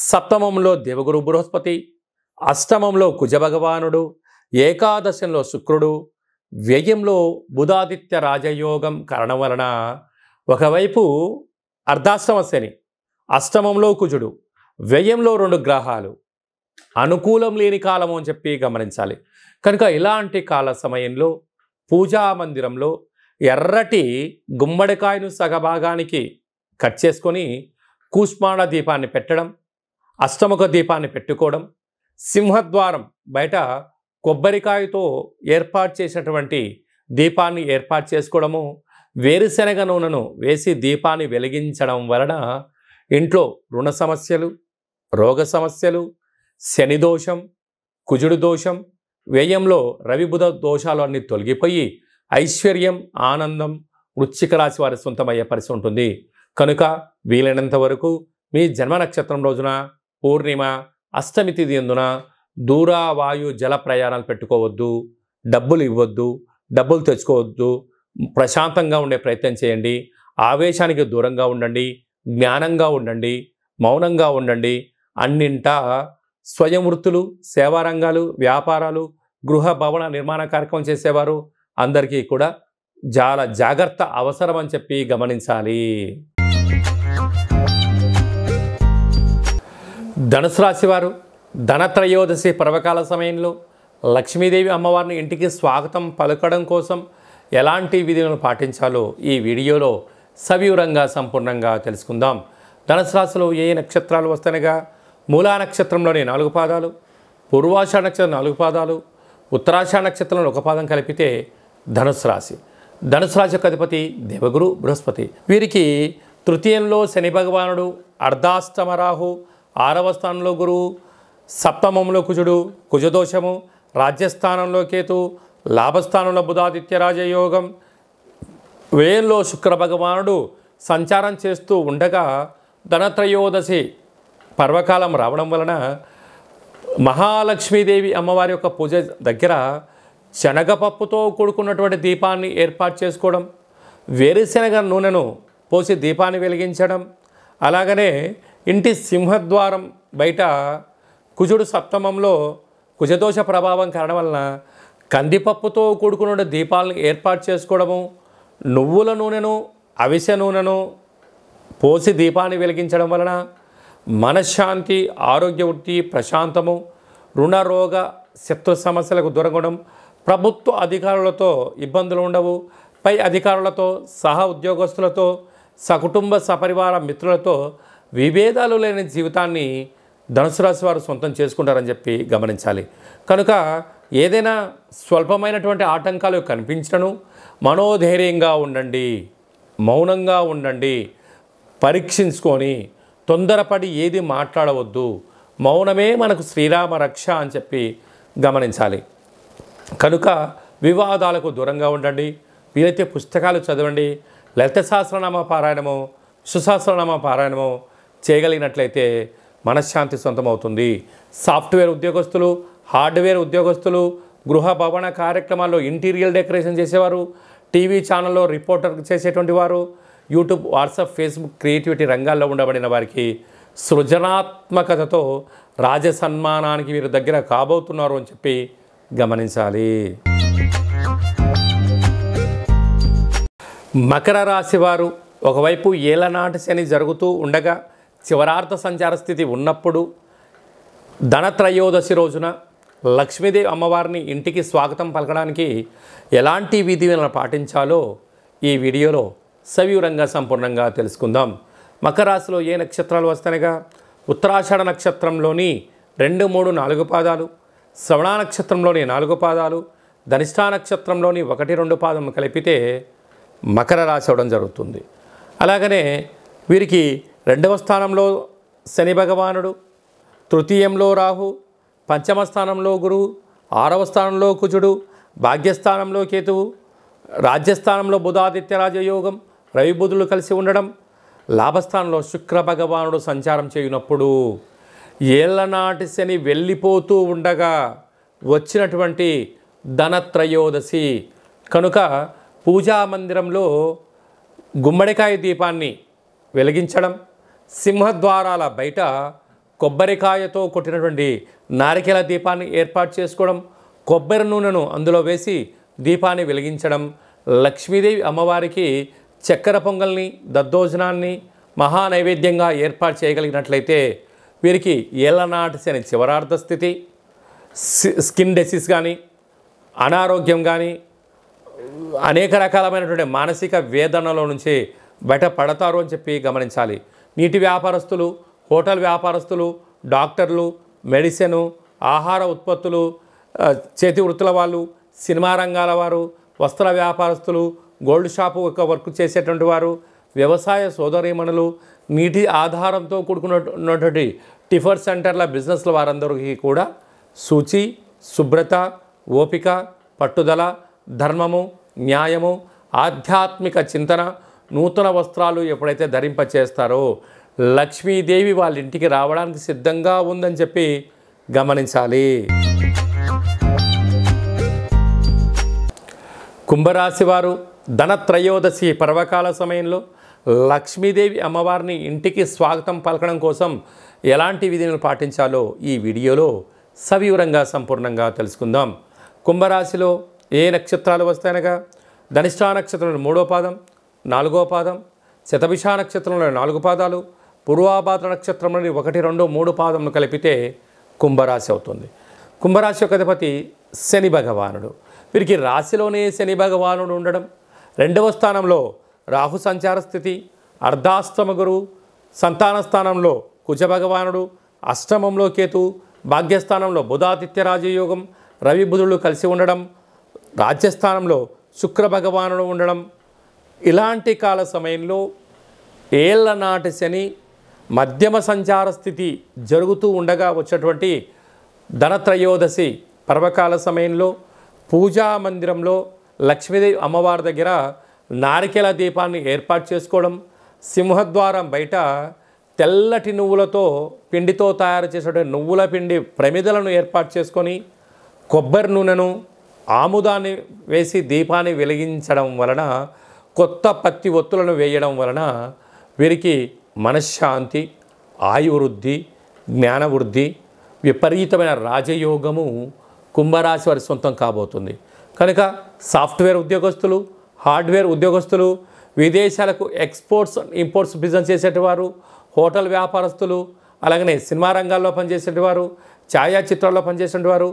సప్తమంలో దేవగురు బృహస్పతి అష్టమంలో కుజభగవానుడు ఏకాదశంలో శుక్రుడు వ్యయంలో బుధాదిత్య రాజయోగం కారణం వలన ఒకవైపు అర్ధాష్టమ శని అష్టమంలో కుజుడు వ్యయంలో రెండు గ్రహాలు అనుకూలం లేని కాలము అని చెప్పి గమనించాలి కనుక ఇలాంటి కాల సమయంలో పూజా మందిరంలో ఎర్రటి గుమ్మడికాయను సగభాగానికి కట్ చేసుకొని కూష్మాణ దీపాన్ని పెట్టడం అష్టముఖ దీపాన్ని పెట్టుకోవడం సింహద్వారం బయట కొబ్బరికాయతో ఏర్పాటు చేసినటువంటి దీపాన్ని ఏర్పాటు చేసుకోవడము వేరుశనగ నూనెను వేసి దీపాన్ని వెలిగించడం వలన ఇంట్లో రుణ సమస్యలు రోగ సమస్యలు శని దోషం కుజుడు దోషం వ్యయంలో రవిబుధ దోషాలు అన్నీ తొలగిపోయి ఐశ్వర్యం ఆనందం వృశ్చిక రాశి వారి సొంతమయ్యే పరిస్థితి ఉంటుంది కనుక వీలైనంత వరకు మీ జన్మ నక్షత్రం రోజున పూర్ణిమ అష్టమి తిథి ఎందున వాయు జల ప్రయాణాలు పెట్టుకోవద్దు డబ్బులు ఇవ్వద్దు డబ్బులు తెచ్చుకోవద్దు ప్రశాంతంగా ఉండే ప్రయత్నం చేయండి ఆవేశానికి దూరంగా ఉండండి జ్ఞానంగా ఉండండి మౌనంగా ఉండండి అన్నింటా స్వయం వృత్తులు సేవారంగాలు వ్యాపారాలు గృహ భవన నిర్మాణ కార్యక్రమం చేసేవారు అందరికీ కూడా చాలా జాగ్రత్త అవసరం అని చెప్పి గమనించాలి ధనుసు రాశివారు ధనత్రయోదశి పర్వకాల సమయంలో లక్ష్మీదేవి అమ్మవారిని ఇంటికి స్వాగతం పలకడం కోసం ఎలాంటి విధులను పాటించాలో ఈ వీడియోలో సవివరంగా సంపూర్ణంగా తెలుసుకుందాం ధనుసు రాశిలో ఏ నక్షత్రాలు వస్తాయనగా మూలా నక్షత్రంలోని నాలుగు పాదాలు పూర్వాషా నక్షత్రం నాలుగు పాదాలు ఉత్తరాషా నక్షత్రంలో ఒక పాదం కలిపితే ధనుసు రాశి ధనుసు రాశి యొక్క అధిపతి దేవగురు బృహస్పతి వీరికి తృతీయంలో శని భగవానుడు అర్ధాష్టమ రాహు ఆరవ స్థానంలో గురువు సప్తమంలో కుజుడు కుజదోషము రాజ్యస్థానంలో కేతు లాభస్థానంలో బుధాదిత్య రాజయోగం వేయంలో శుక్ర భగవానుడు సంచారం చేస్తూ ఉండగా ధనత్రయోదశి పర్వకాలం రావడం వలన మహాలక్ష్మీదేవి అమ్మవారి యొక్క పూజ దగ్గర శనగపప్పుతో కూడుకున్నటువంటి దీపాన్ని ఏర్పాటు చేసుకోవడం వేరుశనగ నూనెను పోసి దీపాన్ని వెలిగించడం అలాగనే ఇంటి సింహద్వారం బయట కుజుడు సప్తమంలో కుజదోష ప్రభావం కారణం వలన కందిపప్పుతో కూడుకున్న దీపాలను ఏర్పాటు చేసుకోవడము నువ్వుల నూనెను అవిసె నూనెను పోసి దీపాన్ని వెలిగించడం వలన మనశ్శాంతి ఆరోగ్య వృత్తి ప్రశాంతము రుణరోగ శత్రు సమస్యలకు దూరంగడం ప్రభుత్వ అధికారులతో ఇబ్బందులు ఉండవు పై అధికారులతో సహ ఉద్యోగస్తులతో సకుటుంబ సపరివార మిత్రులతో విభేదాలు లేని జీవితాన్ని ధనుసు రాశి వారు సొంతం చేసుకుంటారని చెప్పి గమనించాలి కనుక ఏదైనా స్వల్పమైనటువంటి ఆటంకాలు కనిపించను మనోధైర్యంగా ఉండండి మౌనంగా ఉండండి పరీక్షించుకొని తొందరపడి ఏది మాట్లాడవద్దు మౌనమే మనకు శ్రీరామ రక్ష అని చెప్పి గమనించాలి కనుక వివాదాలకు దూరంగా ఉండండి వీలైతే పుస్తకాలు చదవండి లలిత సహస్రనామ పారాయణము సుశాస్త్రనామ పారాయణము చేయగలిగినట్లయితే మనశ్శాంతి సొంతమవుతుంది సాఫ్ట్వేర్ ఉద్యోగస్తులు హార్డ్వేర్ ఉద్యోగస్తులు గృహ భవన కార్యక్రమాల్లో ఇంటీరియల్ డెకరేషన్ చేసేవారు టీవీ ఛానల్లో రిపోర్టర్ చేసేటువంటి వారు యూట్యూబ్ వాట్సాప్ ఫేస్బుక్ క్రియేటివిటీ రంగాల్లో ఉండబడిన వారికి సృజనాత్మకతతో రాజసన్మానానికి వీరు దగ్గర కాబోతున్నారు అని చెప్పి గమనించాలి మకర రాశి వారు ఒకవైపు ఏలనాటి శని జరుగుతూ ఉండగా చివరార్థ సంచార స్థితి ఉన్నప్పుడు ధనత్రయోదశి రోజున లక్ష్మీదేవి అమ్మవారిని ఇంటికి స్వాగతం పలకడానికి ఎలాంటి విధులను పాటించాలో ఈ వీడియోలో సవివరంగా సంపూర్ణంగా తెలుసుకుందాం మకర రాశిలో ఏ నక్షత్రాలు వస్తాయిగా ఉత్తరాషాఢ నక్షత్రంలోని రెండు మూడు నాలుగు పాదాలు శ్రవణా నక్షత్రంలోని నాలుగు పాదాలు ధనిష్టా నక్షత్రంలోని ఒకటి రెండు పాదం కలిపితే మకర రాశి అవడం జరుగుతుంది అలాగనే వీరికి రెండవ స్థానంలో శని భగవానుడు తృతీయంలో రాహు పంచమ స్థానంలో గురువు ఆరవ స్థానంలో కుజుడు భాగ్యస్థానంలో కేతువు రాజ్యస్థానంలో బుధాదిత్య రాజయోగం రవిబుధులు కలిసి ఉండడం లాభస్థానంలో శుక్ర భగవానుడు సంచారం చేయనప్పుడు ఏళ్ళనాటి శని వెళ్ళిపోతూ ఉండగా వచ్చినటువంటి ధనత్రయోదశి కనుక పూజా మందిరంలో గుమ్మడికాయ దీపాన్ని వెలిగించడం సింహద్వారాల బయట కొబ్బరికాయతో కొట్టినటువంటి నారికేల దీపాన్ని ఏర్పాటు చేసుకోవడం కొబ్బరి నూనెను అందులో వేసి దీపాన్ని వెలిగించడం లక్ష్మీదేవి అమ్మవారికి చక్కెర పొంగల్ని దద్దోజనాన్ని మహానైవేద్యంగా ఏర్పాటు చేయగలిగినట్లయితే వీరికి ఏలనాటిస్ అనే చివరార్థ స్థితి స్కిన్ డిసీస్ కానీ అనారోగ్యం కానీ అనేక రకాలమైనటువంటి మానసిక వేదనలో నుంచి బయటపడతారు అని చెప్పి గమనించాలి నీటి వ్యాపారస్తులు హోటల్ వ్యాపారస్తులు డాక్టర్లు మెడిసిన్ ఆహార ఉత్పత్తులు చేతి వృత్తుల వాళ్ళు సినిమా రంగాల వారు వస్త్ర వ్యాపారస్తులు గోల్డ్ షాపు యొక్క వర్క్ చేసేటువంటి వారు వ్యవసాయ సోదరీమణులు మీటి ఆధారంతో కూడుకున్నటువంటి టిఫర్ సెంటర్ల బిజినెస్ల వారందరికీ కూడా శుచి శుభ్రత ఓపిక పట్టుదల ధర్మము న్యాయము ఆధ్యాత్మిక చింతన నూతన వస్త్రాలు ఎప్పుడైతే ధరింప చేస్తారో లక్ష్మీదేవి వాళ్ళ ఇంటికి రావడానికి సిద్ధంగా ఉందని చెప్పి గమనించాలి కుంభరాశి వారు ధనత్రయోదశి పర్వకాల సమయంలో లక్ష్మీదేవి అమ్మవారిని ఇంటికి స్వాగతం పలకడం కోసం ఎలాంటి విధులను పాటించాలో ఈ వీడియోలో సవివరంగా సంపూర్ణంగా తెలుసుకుందాం కుంభరాశిలో ఏ నక్షత్రాలు వస్తాయనగా ధనిష్టా నక్షత్రంలో మూడో పాదం నాలుగో పాదం శతభిషా నక్షత్రంలో నాలుగు పాదాలు పూర్వాభాద్ర నక్షత్రంలోని ఒకటి రెండు మూడు పాదములు కలిపితే కుంభరాశి అవుతుంది కుంభరాశి యొక్క అధిపతి శని భగవానుడు వీరికి రాశిలోనే శని భగవానుడు ఉండడం రెండవ స్థానంలో రాహు సంచార స్థితి అర్ధాష్టమ గురు సంతాన స్థానంలో కుజభగవానుడు అష్టమంలో కేతు భాగ్యస్థానంలో బుధాదిత్య రాజయోగం రవి బుధుడు కలిసి ఉండడం రాజ్యస్థానంలో శుక్ర భగవానుడు ఉండడం ఇలాంటి కాల సమయంలో ఏళ్ల నాటి శని మధ్యమ సంచార స్థితి జరుగుతూ ఉండగా వచ్చేటువంటి ధనత్రయోదశి పర్వకాల సమయంలో పూజా మందిరంలో లక్ష్మీదేవి అమ్మవారి దగ్గర నారికెల దీపాన్ని ఏర్పాటు చేసుకోవడం సింహద్వారం బయట తెల్లటి నువ్వులతో పిండితో తయారు చేసేటువంటి నువ్వుల పిండి ప్రమిదలను ఏర్పాటు చేసుకొని కొబ్బరి నూనెను ఆముదాన్ని వేసి దీపాన్ని వెలిగించడం వలన కొత్త పత్తి ఒత్తులను వేయడం వలన వీరికి మనశ్శాంతి ఆయువృద్ధి జ్ఞానవృద్ధి విపరీతమైన రాజయోగము కుంభరాశి వారి సొంతం కాబోతుంది కనుక సాఫ్ట్వేర్ ఉద్యోగస్తులు హార్డ్వేర్ ఉద్యోగస్తులు విదేశాలకు ఎక్స్పోర్ట్స్ ఇంపోర్ట్స్ బిజినెస్ చేసేటివారు హోటల్ వ్యాపారస్తులు అలాగనే సినిమా రంగాల్లో పనిచేసేటివారు ఛాయాచిత్రాల్లో పనిచేసేటివారు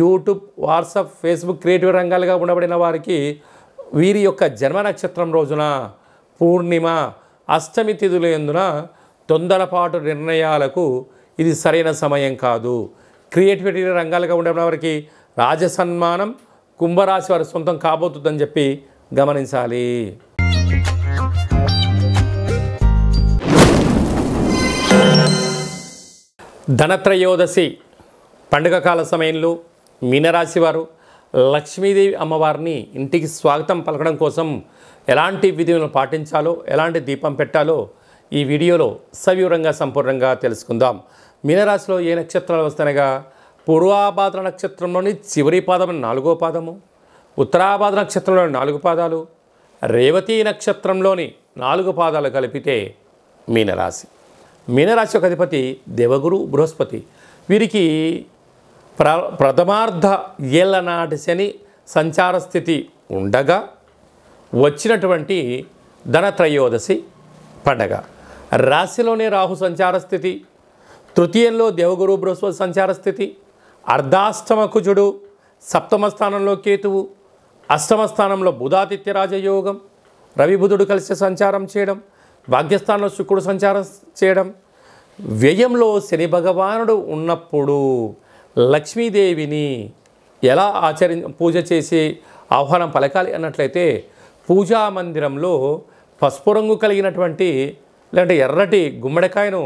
యూట్యూబ్ వాట్సాప్ ఫేస్బుక్ క్రియేటివ్ రంగాలుగా ఉండబడిన వారికి వీరి యొక్క జన్మ నక్షత్రం రోజున పూర్ణిమ అష్టమి తిథులు ఎందున తొందరపాటు నిర్ణయాలకు ఇది సరైన సమయం కాదు క్రియేటివిటీ రంగాలుగా ఉండే వారికి రాజసన్మానం కుంభరాశి వారి సొంతం కాబోతుందని చెప్పి గమనించాలి ధనత్రయోదశి పండుగ కాల సమయంలో మీనరాశి వారు లక్ష్మీదేవి అమ్మవారిని ఇంటికి స్వాగతం పలకడం కోసం ఎలాంటి విధులను పాటించాలో ఎలాంటి దీపం పెట్టాలో ఈ వీడియోలో సవివరంగా సంపూర్ణంగా తెలుసుకుందాం మీనరాశిలో ఏ నక్షత్రాలు వస్తానగా పూర్వాభాద్ర నక్షత్రంలోని చివరి పాదము నాలుగో పాదము ఉత్తరాభాద నక్షత్రంలోని నాలుగు పాదాలు రేవతీ నక్షత్రంలోని నాలుగు పాదాలు కలిపితే మీనరాశి మీనరాశి యొక్క అధిపతి దేవగురు బృహస్పతి వీరికి ప్ర ప్రథమార్ధ ఏళ్ళ నాటి శని సంచార స్థితి ఉండగా వచ్చినటువంటి ధనత్రయోదశి పండగ రాశిలోనే రాహు సంచార స్థితి తృతీయంలో దేవగురు బృహస్పతి సంచార స్థితి అర్ధాష్టమకుజుడు సప్తమ స్థానంలో కేతువు అష్టమ స్థానంలో బుధాదిత్య రాజయోగం రవి బుధుడు కలిసి సంచారం చేయడం భాగ్యస్థానంలో శుక్రుడు సంచారం చేయడం వ్యయంలో శని భగవానుడు ఉన్నప్పుడు లక్ష్మీదేవిని ఎలా ఆచరి పూజ చేసి ఆహ్వానం పలకాలి అన్నట్లయితే పూజా మందిరంలో పసుపు రంగు కలిగినటువంటి లేదంటే ఎర్రటి గుమ్మడికాయను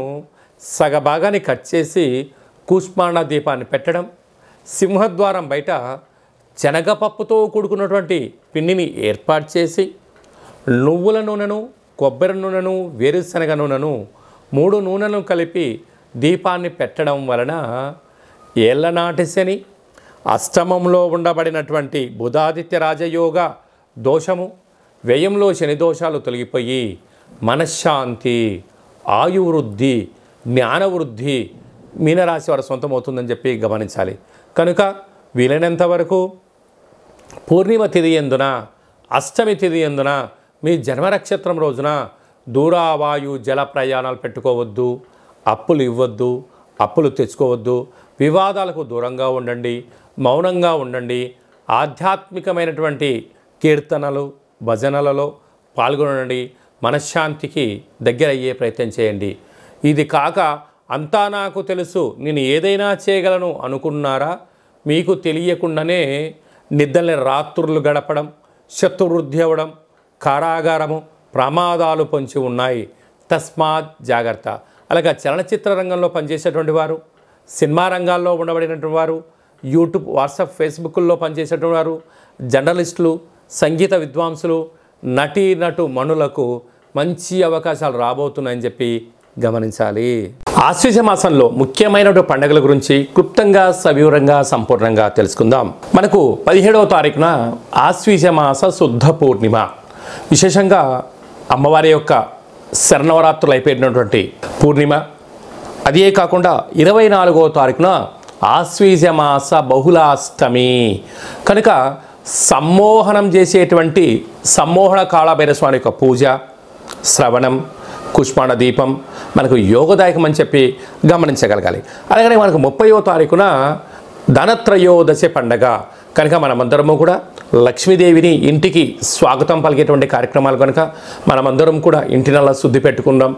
సగ భాగాన్ని కట్ చేసి కూష్మాండ దీపాన్ని పెట్టడం సింహద్వారం బయట శనగపప్పుతో కూడుకున్నటువంటి పిండిని ఏర్పాటు చేసి నువ్వుల నూనెను కొబ్బరి నూనెను వేరుశనగ నూనెను మూడు నూనెలను కలిపి దీపాన్ని పెట్టడం వలన ఏళ్ళనాటి శని అష్టమంలో ఉండబడినటువంటి బుధాదిత్య రాజయోగ దోషము వ్యయంలో శని దోషాలు తొలగిపోయి మనశ్శాంతి ఆయువృద్ధి జ్ఞానవృద్ధి మీనరాశి వారు సొంతమవుతుందని చెప్పి గమనించాలి కనుక వీలైనంత వరకు పూర్ణిమ ఎందున అష్టమి ఎందున మీ జన్మ నక్షత్రం రోజున దూరావాయు జల ప్రయాణాలు పెట్టుకోవద్దు అప్పులు ఇవ్వద్దు అప్పులు తెచ్చుకోవద్దు వివాదాలకు దూరంగా ఉండండి మౌనంగా ఉండండి ఆధ్యాత్మికమైనటువంటి కీర్తనలు భజనలలో పాల్గొనండి మనశ్శాంతికి దగ్గర అయ్యే ప్రయత్నం చేయండి ఇది కాక అంతా నాకు తెలుసు నేను ఏదైనా చేయగలను అనుకున్నారా మీకు తెలియకుండానే నిద్రలే రాత్రులు గడపడం శత్రువృద్ధి అవ్వడం కారాగారము ప్రమాదాలు పొంచి ఉన్నాయి తస్మాత్ జాగ్రత్త అలాగే చలనచిత్ర రంగంలో పనిచేసేటువంటి వారు సినిమా రంగాల్లో ఉండబడినటువంటి వారు యూట్యూబ్ వాట్సాప్ ఫేస్బుక్లో పనిచేసేటువంటి వారు జర్నలిస్టులు సంగీత విద్వాంసులు నటీ నటు మణులకు మంచి అవకాశాలు రాబోతున్నాయని చెప్పి గమనించాలి ఆశ్వేజ మాసంలో ముఖ్యమైన పండుగల గురించి క్లుప్తంగా సవివరంగా సంపూర్ణంగా తెలుసుకుందాం మనకు పదిహేడవ తారీఖున ఆశ్వేజ మాస శుద్ధ పూర్ణిమ విశేషంగా అమ్మవారి యొక్క శరణవరాత్రులు అయిపోయినటువంటి పూర్ణిమ అదే కాకుండా ఇరవై నాలుగవ తారీఖున ఆశ్వీజ మాస బహుళాష్టమి కనుక సమ్మోహనం చేసేటువంటి సమ్మోహన కాళభైరస్వామి యొక్క పూజ శ్రవణం కుష్మాణ దీపం మనకు యోగదాయకం అని చెప్పి గమనించగలగాలి అలాగనే మనకు ముప్పయో తారీఖున ధనత్రయోదశ పండగ కనుక మనమందరము కూడా లక్ష్మీదేవిని ఇంటికి స్వాగతం పలికేటువంటి కార్యక్రమాలు కనుక మనమందరం కూడా ఇంటి నల్ల శుద్ధి పెట్టుకుందాం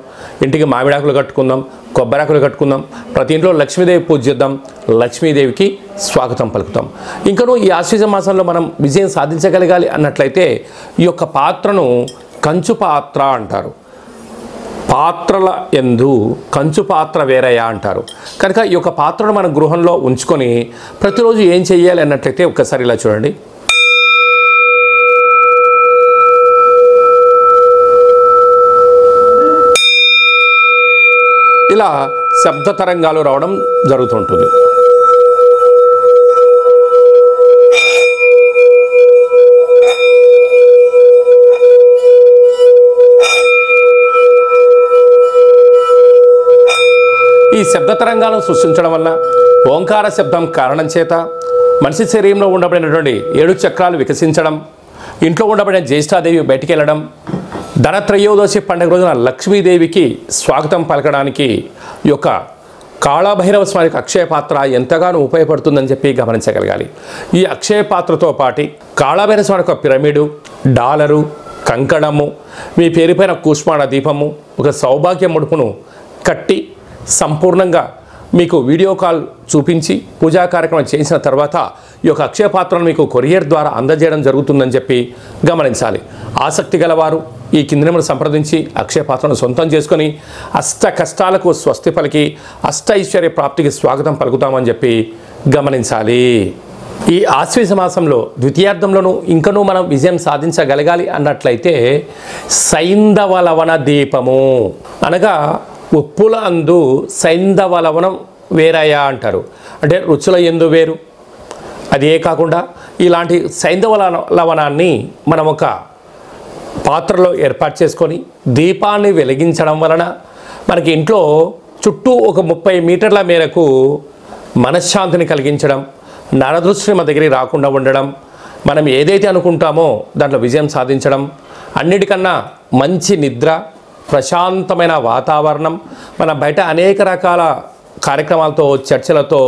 ఇంటికి మామిడాకులు కట్టుకుందాం కొబ్బరాకులు కట్టుకుందాం ప్రతి ఇంట్లో లక్ష్మీదేవి పూజ చేద్దాం లక్ష్మీదేవికి స్వాగతం పలుకుతాం ఇంకనూ ఈ ఆశ్వీజ మాసంలో మనం విజయం సాధించగలగాలి అన్నట్లయితే ఈ యొక్క పాత్రను కంచు పాత్ర అంటారు పాత్రల ఎందు కంచు పాత్ర వేరయా అంటారు కనుక ఈ యొక్క పాత్రను మన గృహంలో ఉంచుకొని ప్రతిరోజు ఏం చెయ్యాలి అన్నట్లయితే ఒక్కసారి ఇలా చూడండి ఇలా శబ్ద తరంగాలు రావడం జరుగుతుంటుంది ఈ శబ్ద తరంగాలను సృష్టించడం వల్ల ఓంకార శబ్దం కారణం చేత మనిషి శరీరంలో ఉండబడినటువంటి ఏడు చక్రాలు వికసించడం ఇంట్లో ఉండబడిన జ్యేష్ఠాదేవి బయటికి వెళ్ళడం ధనత్రయోదశి పండుగ రోజున లక్ష్మీదేవికి స్వాగతం పలకడానికి యొక్క కాళాభైరవ స్వామికి అక్షయ పాత్ర ఎంతగానో ఉపయోగపడుతుందని చెప్పి గమనించగలగాలి ఈ అక్షయ పాత్రతో పాటి కాళాభైరవ స్వామి యొక్క పిరమిడు డాలరు కంకణము మీ పేరుపైన కూష్మాణ దీపము ఒక సౌభాగ్య ముడుపును కట్టి సంపూర్ణంగా మీకు వీడియో కాల్ చూపించి పూజా కార్యక్రమం చేసిన తర్వాత ఈ యొక్క అక్షయపాత్రను మీకు కొరియర్ ద్వారా అందజేయడం జరుగుతుందని చెప్పి గమనించాలి ఆసక్తి గలవారు ఈ కింది నెంబర్ సంప్రదించి అక్షయపాత్రను సొంతం చేసుకొని అష్ట కష్టాలకు స్వస్తి పలికి అష్ట ఐశ్వర్య ప్రాప్తికి స్వాగతం పలుకుతామని చెప్పి గమనించాలి ఈ ఆశ్వీస మాసంలో ద్వితీయార్థంలోనూ ఇంకనూ మనం విజయం సాధించగలగాలి అన్నట్లయితే సైంధవ లవణ దీపము అనగా ఉప్పుల అందు సైంధవలవనం వేరయ్యా అంటారు అంటే రుచుల ఎందు వేరు అది ఏ కాకుండా ఇలాంటి సైంధవ లవణాన్ని మనం ఒక పాత్రలో ఏర్పాటు చేసుకొని దీపాన్ని వెలిగించడం వలన మనకి ఇంట్లో చుట్టూ ఒక ముప్పై మీటర్ల మేరకు మనశ్శాంతిని కలిగించడం నరదృష్టి మన దగ్గరికి రాకుండా ఉండడం మనం ఏదైతే అనుకుంటామో దాంట్లో విజయం సాధించడం అన్నిటికన్నా మంచి నిద్ర ప్రశాంతమైన వాతావరణం మన బయట అనేక రకాల కార్యక్రమాలతో చర్చలతో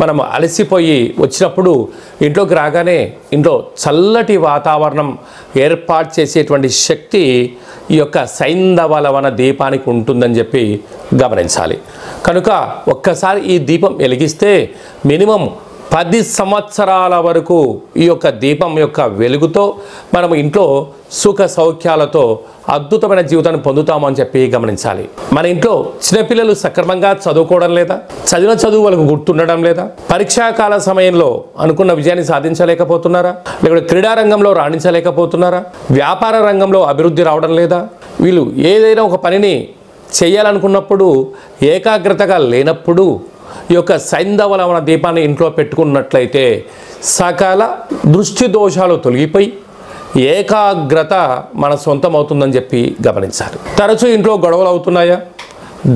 మనం అలసిపోయి వచ్చినప్పుడు ఇంట్లోకి రాగానే ఇంట్లో చల్లటి వాతావరణం ఏర్పాటు చేసేటువంటి శక్తి ఈ యొక్క సైంధవలవన దీపానికి ఉంటుందని చెప్పి గమనించాలి కనుక ఒక్కసారి ఈ దీపం వెలిగిస్తే మినిమం పది సంవత్సరాల వరకు ఈ యొక్క దీపం యొక్క వెలుగుతో మనం ఇంట్లో సుఖ సౌఖ్యాలతో అద్భుతమైన జీవితాన్ని పొందుతామని చెప్పి గమనించాలి మన ఇంట్లో చిన్నపిల్లలు సక్రమంగా చదువుకోవడం లేదా చదివిన చదువు వాళ్ళకు గుర్తుండడం లేదా పరీక్షాకాల సమయంలో అనుకున్న విజయాన్ని సాధించలేకపోతున్నారా లేకపోతే క్రీడారంగంలో రాణించలేకపోతున్నారా వ్యాపార రంగంలో అభివృద్ధి రావడం లేదా వీళ్ళు ఏదైనా ఒక పనిని చేయాలనుకున్నప్పుడు ఏకాగ్రతగా లేనప్పుడు ఈ యొక్క సైంధవలవన దీపాన్ని ఇంట్లో పెట్టుకున్నట్లయితే సకల దృష్టి దోషాలు తొలగిపోయి ఏకాగ్రత మన సొంతం అవుతుందని చెప్పి గమనించాలి తరచూ ఇంట్లో గొడవలు అవుతున్నాయా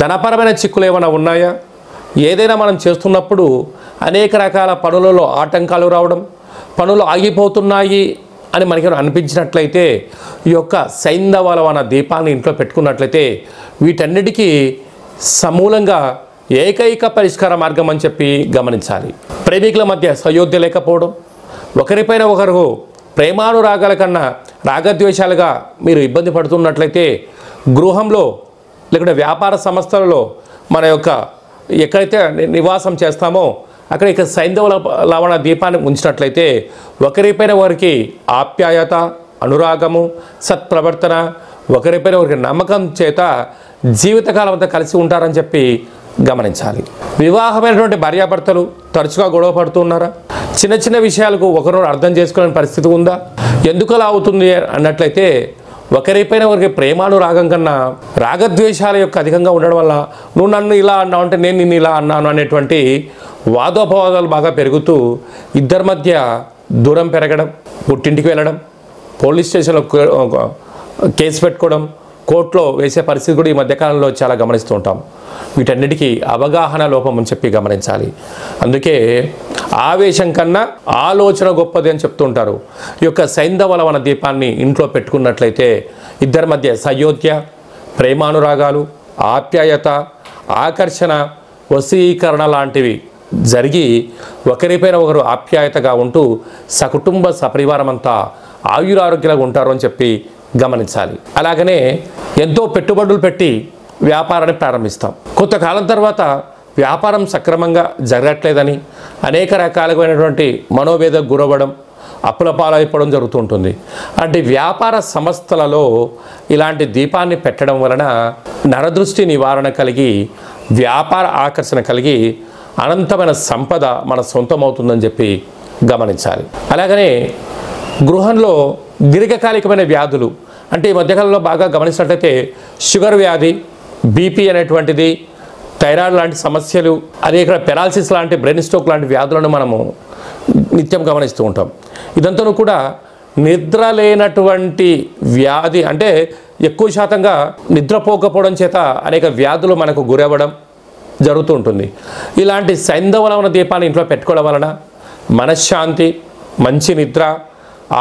ధనపరమైన చిక్కులు ఏమైనా ఉన్నాయా ఏదైనా మనం చేస్తున్నప్పుడు అనేక రకాల పనులలో ఆటంకాలు రావడం పనులు ఆగిపోతున్నాయి అని మనకి అనిపించినట్లయితే ఈ యొక్క సైంధవలవన దీపాన్ని ఇంట్లో పెట్టుకున్నట్లయితే వీటన్నిటికీ సమూలంగా ఏకైక పరిష్కార మార్గం అని చెప్పి గమనించాలి ప్రేమికుల మధ్య సయోధ్య లేకపోవడం ఒకరిపైన ఒకరు ప్రేమానురాగాల కన్నా రాగద్వేషాలుగా మీరు ఇబ్బంది పడుతున్నట్లయితే గృహంలో లేకుంటే వ్యాపార సంస్థలలో మన యొక్క ఎక్కడైతే నివాసం చేస్తామో అక్కడ ఇక సైంధవ లవణ దీపాన్ని ఉంచినట్లయితే ఒకరిపైన వారికి ఆప్యాయత అనురాగము సత్ప్రవర్తన ఒకరిపైన ఒకరికి నమ్మకం చేత జీవితకాలం అంతా కలిసి ఉంటారని చెప్పి గమనించాలి వివాహమైనటువంటి భార్యాభర్తలు తరచుగా గొడవ పడుతున్నారా చిన్న చిన్న విషయాలకు ఒకరు అర్థం చేసుకునే పరిస్థితి ఉందా ఎందుకు అలా అవుతుంది అన్నట్లయితే ఒకరిపైన ఒకరికి ప్రేమాను రాగం కన్నా రాగద్వేషాల యొక్క అధికంగా ఉండడం వల్ల నువ్వు నన్ను ఇలా అన్నావు అంటే నేను నిన్ను ఇలా అన్నాను అనేటువంటి వాదోపవాదాలు బాగా పెరుగుతూ ఇద్దరి మధ్య దూరం పెరగడం పుట్టింటికి వెళ్ళడం పోలీస్ స్టేషన్లో కేసు పెట్టుకోవడం కోర్టులో వేసే పరిస్థితి కూడా ఈ మధ్యకాలంలో చాలా గమనిస్తూ ఉంటాం వీటన్నిటికీ అవగాహన లోపం అని చెప్పి గమనించాలి అందుకే ఆవేశం కన్నా ఆలోచన గొప్పది అని చెప్తుంటారు ఈ యొక్క సైంధవలవన దీపాన్ని ఇంట్లో పెట్టుకున్నట్లయితే ఇద్దరి మధ్య సయోధ్య ప్రేమానురాగాలు ఆప్యాయత ఆకర్షణ వశీకరణ లాంటివి జరిగి ఒకరిపైన ఒకరు ఆప్యాయతగా ఉంటూ సకుటుంబ సపరివారం అంతా ఆయురారోగ్యంగా ఉంటారు అని చెప్పి గమనించాలి అలాగనే ఎంతో పెట్టుబడులు పెట్టి వ్యాపారాన్ని ప్రారంభిస్తాం కొంతకాలం తర్వాత వ్యాపారం సక్రమంగా జరగట్లేదని అనేక రకాలమైనటువంటి మనోవేద గురవడం అప్పుల పాలైపోవడం జరుగుతుంటుంది అంటే వ్యాపార సంస్థలలో ఇలాంటి దీపాన్ని పెట్టడం వలన నరదృష్టి నివారణ కలిగి వ్యాపార ఆకర్షణ కలిగి అనంతమైన సంపద మన సొంతమవుతుందని చెప్పి గమనించాలి అలాగనే గృహంలో దీర్ఘకాలికమైన వ్యాధులు అంటే ఈ మధ్యకాలంలో బాగా గమనించినట్లయితే షుగర్ వ్యాధి బీపీ అనేటువంటిది థైరాయిడ్ లాంటి సమస్యలు అదే ఇక్కడ పెరాలసిస్ లాంటి బ్రెయిన్ స్ట్రోక్ లాంటి వ్యాధులను మనము నిత్యం గమనిస్తూ ఉంటాం ఇదంతా కూడా నిద్ర లేనటువంటి వ్యాధి అంటే ఎక్కువ శాతంగా నిద్రపోకపోవడం చేత అనేక వ్యాధులు మనకు గురవ్వడం జరుగుతూ ఉంటుంది ఇలాంటి సైంధవలమైన దీపాన్ని ఇంట్లో పెట్టుకోవడం వలన మనశ్శాంతి మంచి నిద్ర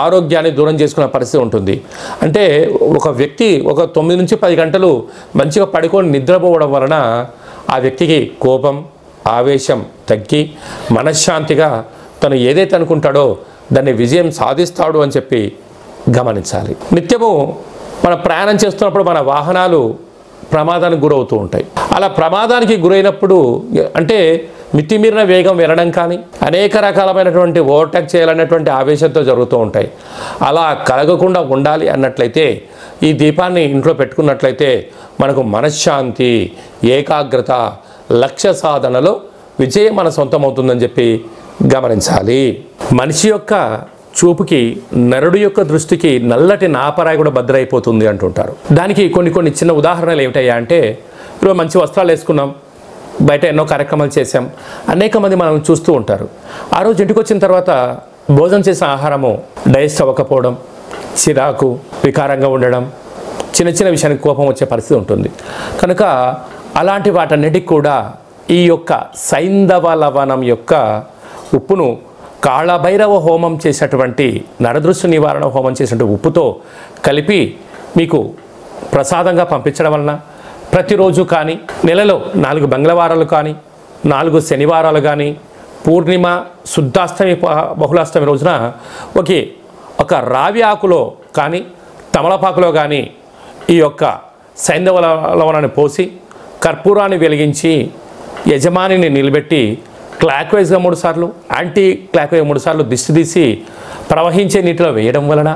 ఆరోగ్యాన్ని దూరం చేసుకున్న పరిస్థితి ఉంటుంది అంటే ఒక వ్యక్తి ఒక తొమ్మిది నుంచి పది గంటలు మంచిగా పడుకొని నిద్రపోవడం వలన ఆ వ్యక్తికి కోపం ఆవేశం తగ్గి మనశ్శాంతిగా తను ఏదైతే అనుకుంటాడో దాన్ని విజయం సాధిస్తాడు అని చెప్పి గమనించాలి నిత్యము మన ప్రయాణం చేస్తున్నప్పుడు మన వాహనాలు ప్రమాదానికి గురవుతూ ఉంటాయి అలా ప్రమాదానికి గురైనప్పుడు అంటే మితిమీరిన వేగం వినడం కానీ అనేక రకాలమైనటువంటి ఓవర్టేక్ చేయాలనేటువంటి ఆవేశంతో జరుగుతూ ఉంటాయి అలా కలగకుండా ఉండాలి అన్నట్లయితే ఈ దీపాన్ని ఇంట్లో పెట్టుకున్నట్లయితే మనకు మనశ్శాంతి ఏకాగ్రత లక్ష్య సాధనలో విజయం మన సొంతమవుతుందని చెప్పి గమనించాలి మనిషి యొక్క చూపుకి నరుడు యొక్క దృష్టికి నల్లటి నాపరాయి కూడా భద్రైపోతుంది అంటుంటారు దానికి కొన్ని కొన్ని చిన్న ఉదాహరణలు ఏమిటయ్యా అంటే ఇప్పుడు మంచి వస్త్రాలు వేసుకున్నాం బయట ఎన్నో కార్యక్రమాలు చేశాం అనేక మంది మనం చూస్తూ ఉంటారు ఆ రోజు ఇంటికి వచ్చిన తర్వాత భోజనం చేసిన ఆహారము డైజెస్ట్ అవ్వకపోవడం చిరాకు వికారంగా ఉండడం చిన్న చిన్న విషయానికి కోపం వచ్చే పరిస్థితి ఉంటుంది కనుక అలాంటి వాటన్నిటికి కూడా ఈ యొక్క సైంధవ లవణం యొక్క ఉప్పును కాళభైరవ హోమం చేసినటువంటి నరదృష్టి నివారణ హోమం చేసినటువంటి ఉప్పుతో కలిపి మీకు ప్రసాదంగా పంపించడం వలన ప్రతిరోజు కానీ నెలలో నాలుగు మంగళవారాలు కానీ నాలుగు శనివారాలు కానీ పూర్ణిమ శుద్ధాష్టమి బహుళాష్టమి రోజున ఒకే ఒక రావి ఆకులో కానీ తమలపాకులో కానీ ఈ యొక్క సైంధవ లవణాన్ని పోసి కర్పూరాన్ని వెలిగించి యజమానిని నిలబెట్టి క్లాక్ వైజ్గా మూడుసార్లు యాంటీ క్లాక్ వైజ్ మూడుసార్లు దిష్టి తీసి ప్రవహించే నీటిలో వేయడం వలన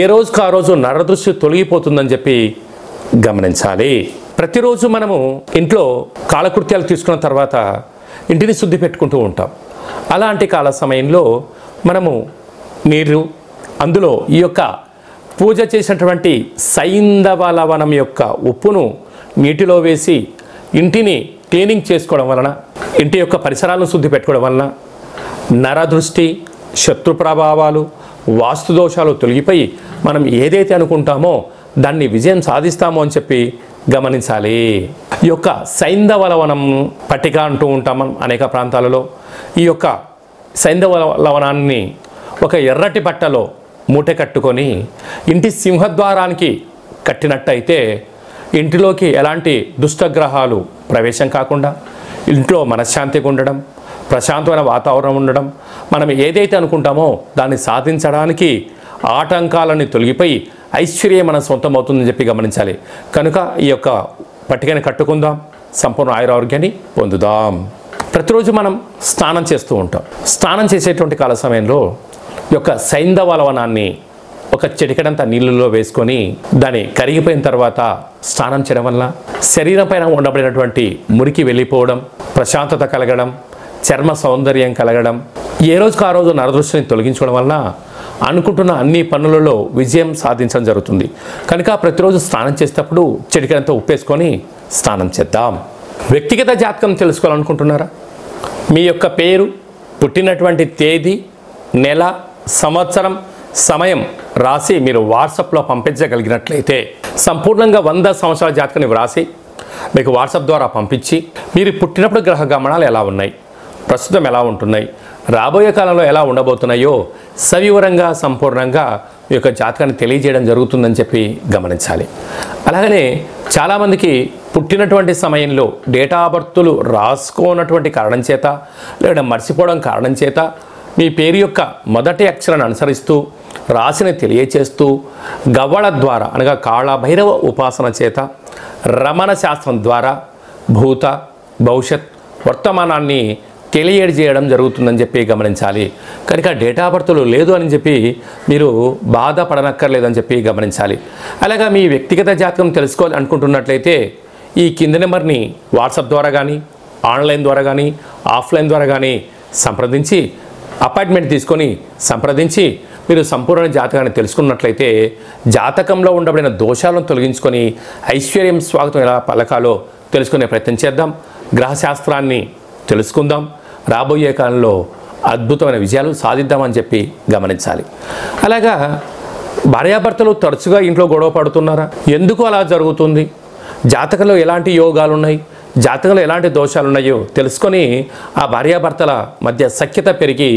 ఏ రోజుకు ఆ రోజు నరదృష్టి తొలగిపోతుందని చెప్పి గమనించాలి ప్రతిరోజు మనము ఇంట్లో కాలకృత్యాలు తీసుకున్న తర్వాత ఇంటిని శుద్ధి పెట్టుకుంటూ ఉంటాం అలాంటి కాల సమయంలో మనము నీరు అందులో ఈ యొక్క పూజ చేసినటువంటి సైంధవ లవణం యొక్క ఉప్పును నీటిలో వేసి ఇంటిని క్లీనింగ్ చేసుకోవడం వలన ఇంటి యొక్క పరిసరాలను శుద్ధి పెట్టుకోవడం వలన నరదృష్టి శత్రు ప్రభావాలు వాస్తు దోషాలు తొలగిపోయి మనం ఏదైతే అనుకుంటామో దాన్ని విజయం సాధిస్తామో అని చెప్పి గమనించాలి ఈ యొక్క సైంధవలవనం పట్టిక అంటూ ఉంటాం మనం అనేక ప్రాంతాలలో ఈ యొక్క సైంధవలవనాన్ని ఒక ఎర్రటి బట్టలో మూట కట్టుకొని ఇంటి సింహద్వారానికి కట్టినట్టయితే ఇంటిలోకి ఎలాంటి దుష్టగ్రహాలు ప్రవేశం కాకుండా ఇంట్లో మనశ్శాంతిగా ఉండడం ప్రశాంతమైన వాతావరణం ఉండడం మనం ఏదైతే అనుకుంటామో దాన్ని సాధించడానికి ఆటంకాలని తొలగిపోయి ఐశ్వర్యం మనం సొంతం అవుతుందని చెప్పి గమనించాలి కనుక ఈ యొక్క పట్టికని కట్టుకుందాం సంపూర్ణ ఆయురారోగ్యాన్ని పొందుదాం ప్రతిరోజు మనం స్నానం చేస్తూ ఉంటాం స్నానం చేసేటువంటి కాల సమయంలో ఈ యొక్క సైంధవలవనాన్ని ఒక చెటికడంత నీళ్ళలో వేసుకొని దాన్ని కరిగిపోయిన తర్వాత స్నానం చేయడం వల్ల శరీరం పైన ఉండబడినటువంటి మురికి వెళ్ళిపోవడం ప్రశాంతత కలగడం చర్మ సౌందర్యం కలగడం ఏ రోజుకు ఆ రోజు నరదృష్టిని తొలగించుకోవడం వల్ల అనుకుంటున్న అన్ని పనులలో విజయం సాధించడం జరుగుతుంది కనుక ప్రతిరోజు స్నానం చేసేటప్పుడు చెడికడంతో ఉప్పేసుకొని స్నానం చేద్దాం వ్యక్తిగత జాతకం తెలుసుకోవాలనుకుంటున్నారా మీ యొక్క పేరు పుట్టినటువంటి తేదీ నెల సంవత్సరం సమయం రాసి మీరు వాట్సాప్లో పంపించగలిగినట్లయితే సంపూర్ణంగా వంద సంవత్సరాల జాతకాన్ని వ్రాసి మీకు వాట్సాప్ ద్వారా పంపించి మీరు పుట్టినప్పుడు గ్రహ గమనాలు ఎలా ఉన్నాయి ప్రస్తుతం ఎలా ఉంటున్నాయి రాబోయే కాలంలో ఎలా ఉండబోతున్నాయో సవివరంగా సంపూర్ణంగా మీ యొక్క జాతకాన్ని తెలియజేయడం జరుగుతుందని చెప్పి గమనించాలి అలాగనే చాలామందికి పుట్టినటువంటి సమయంలో డేటా బర్త్లు రాసుకోనటువంటి కారణం చేత లేదా మర్చిపోవడం కారణం చేత మీ పేరు యొక్క మొదటి అక్షరాన్ని అనుసరిస్తూ రాసిని తెలియచేస్తూ గవ్వళ ద్వారా అనగా కాళభైరవ ఉపాసన చేత రమణ శాస్త్రం ద్వారా భూత భవిష్యత్ వర్తమానాన్ని తెలియజేయడం జరుగుతుందని చెప్పి గమనించాలి కనుక డేటా బర్త్లు లేదు అని చెప్పి మీరు బాధపడనక్కర్లేదని చెప్పి గమనించాలి అలాగా మీ వ్యక్తిగత జాతకం తెలుసుకోవాలి అనుకుంటున్నట్లయితే ఈ కింద నెంబర్ని వాట్సాప్ ద్వారా కానీ ఆన్లైన్ ద్వారా కానీ ఆఫ్లైన్ ద్వారా కానీ సంప్రదించి అపాయింట్మెంట్ తీసుకొని సంప్రదించి మీరు సంపూర్ణ జాతకాన్ని తెలుసుకున్నట్లయితే జాతకంలో ఉండబడిన దోషాలను తొలగించుకొని ఐశ్వర్యం స్వాగతం ఎలా పలకాలో తెలుసుకునే ప్రయత్నం చేద్దాం గ్రహశాస్త్రాన్ని తెలుసుకుందాం రాబోయే కాలంలో అద్భుతమైన విజయాలు సాధిద్దామని చెప్పి గమనించాలి అలాగా భార్యాభర్తలు తరచుగా ఇంట్లో గొడవ పడుతున్నారా ఎందుకు అలా జరుగుతుంది జాతకంలో ఎలాంటి యోగాలు ఉన్నాయి జాతకంలో ఎలాంటి దోషాలు ఉన్నాయో తెలుసుకొని ఆ భార్యాభర్తల మధ్య సఖ్యత పెరిగి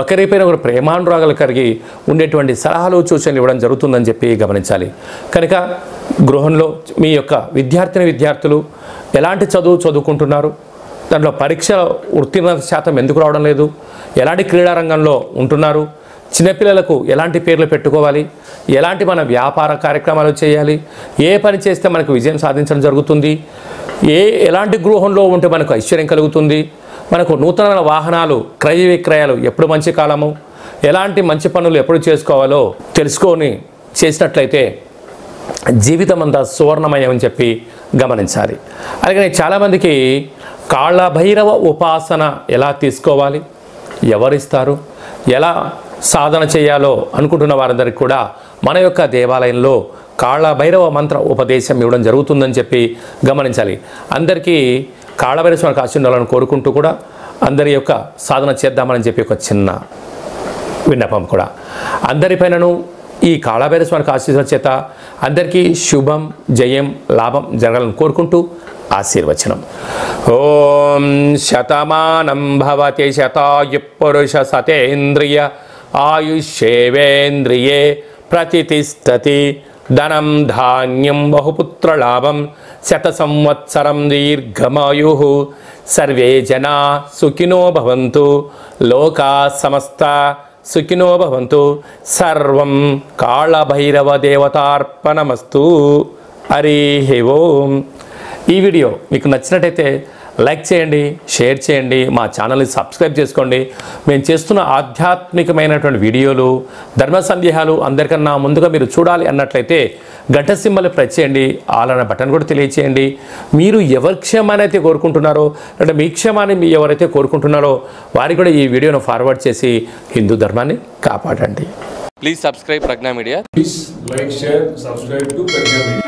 ఒకరిపైన ఒకరు ప్రేమానురాగాలు కలిగి ఉండేటువంటి సలహాలు సూచనలు ఇవ్వడం జరుగుతుందని చెప్పి గమనించాలి కనుక గృహంలో మీ యొక్క విద్యార్థిని విద్యార్థులు ఎలాంటి చదువు చదువుకుంటున్నారు దాంట్లో పరీక్ష ఉత్తీర్ణత శాతం ఎందుకు రావడం లేదు ఎలాంటి క్రీడారంగంలో ఉంటున్నారు చిన్నపిల్లలకు ఎలాంటి పేర్లు పెట్టుకోవాలి ఎలాంటి మన వ్యాపార కార్యక్రమాలు చేయాలి ఏ పని చేస్తే మనకు విజయం సాధించడం జరుగుతుంది ఏ ఎలాంటి గృహంలో ఉంటే మనకు ఐశ్వర్యం కలుగుతుంది మనకు నూతన వాహనాలు క్రయ విక్రయాలు ఎప్పుడు మంచి కాలము ఎలాంటి మంచి పనులు ఎప్పుడు చేసుకోవాలో తెలుసుకొని చేసినట్లయితే జీవితం అంతా సువర్ణమయమని అని చెప్పి గమనించాలి అలాగే చాలామందికి కాళ్ళభైరవ ఉపాసన ఎలా తీసుకోవాలి ఎవరిస్తారు ఎలా సాధన చేయాలో అనుకుంటున్న వారందరికీ కూడా మన యొక్క దేవాలయంలో కాళ్ళభైరవ మంత్ర ఉపదేశం ఇవ్వడం జరుగుతుందని చెప్పి గమనించాలి అందరికీ కాళ్ళభైరవ స్వామికి కోరుకుంటూ కూడా అందరి యొక్క సాధన చేద్దామని చెప్పి ఒక చిన్న విన్నపం కూడా అందరిపైనను ఈ కాళభైరస్వామికి ఆశీస్సుల చేత అందరికీ శుభం జయం లాభం జరగాలని కోరుకుంటూ ఆశీర్వచనం ఓం శతమానం భవతి శతాయు పురుష సతేంద్రియ ఆయుష్యేవేంద్రియే ప్రతిష్టతి ధనం ధాన్యం బహుపుత్రలాభం శత సంవత్సరం దీర్ఘమాయు సర్వే జనా సుఖినో భవంతు లోకా సమస్త సుఖినో భవంతు సర్వం కాళభైరవ దేవతార్పణమస్తు హరి ఓం ఈ వీడియో మీకు నచ్చినట్టయితే లైక్ చేయండి షేర్ చేయండి మా ఛానల్ని సబ్స్క్రైబ్ చేసుకోండి మేము చేస్తున్న ఆధ్యాత్మికమైనటువంటి వీడియోలు ధర్మ సందేహాలు అందరికన్నా ముందుగా మీరు చూడాలి అన్నట్లయితే గంట సింబల్ ప్రెస్ చేయండి ఆలన బటన్ కూడా తెలియచేయండి మీరు ఎవరి క్షేమాన్ని అయితే కోరుకుంటున్నారో అంటే మీ క్షేమాన్ని మీ ఎవరైతే కోరుకుంటున్నారో వారికి కూడా ఈ వీడియోను ఫార్వర్డ్ చేసి హిందూ ధర్మాన్ని కాపాడండి please subscribe Pragna media please like share subscribe to Pragna media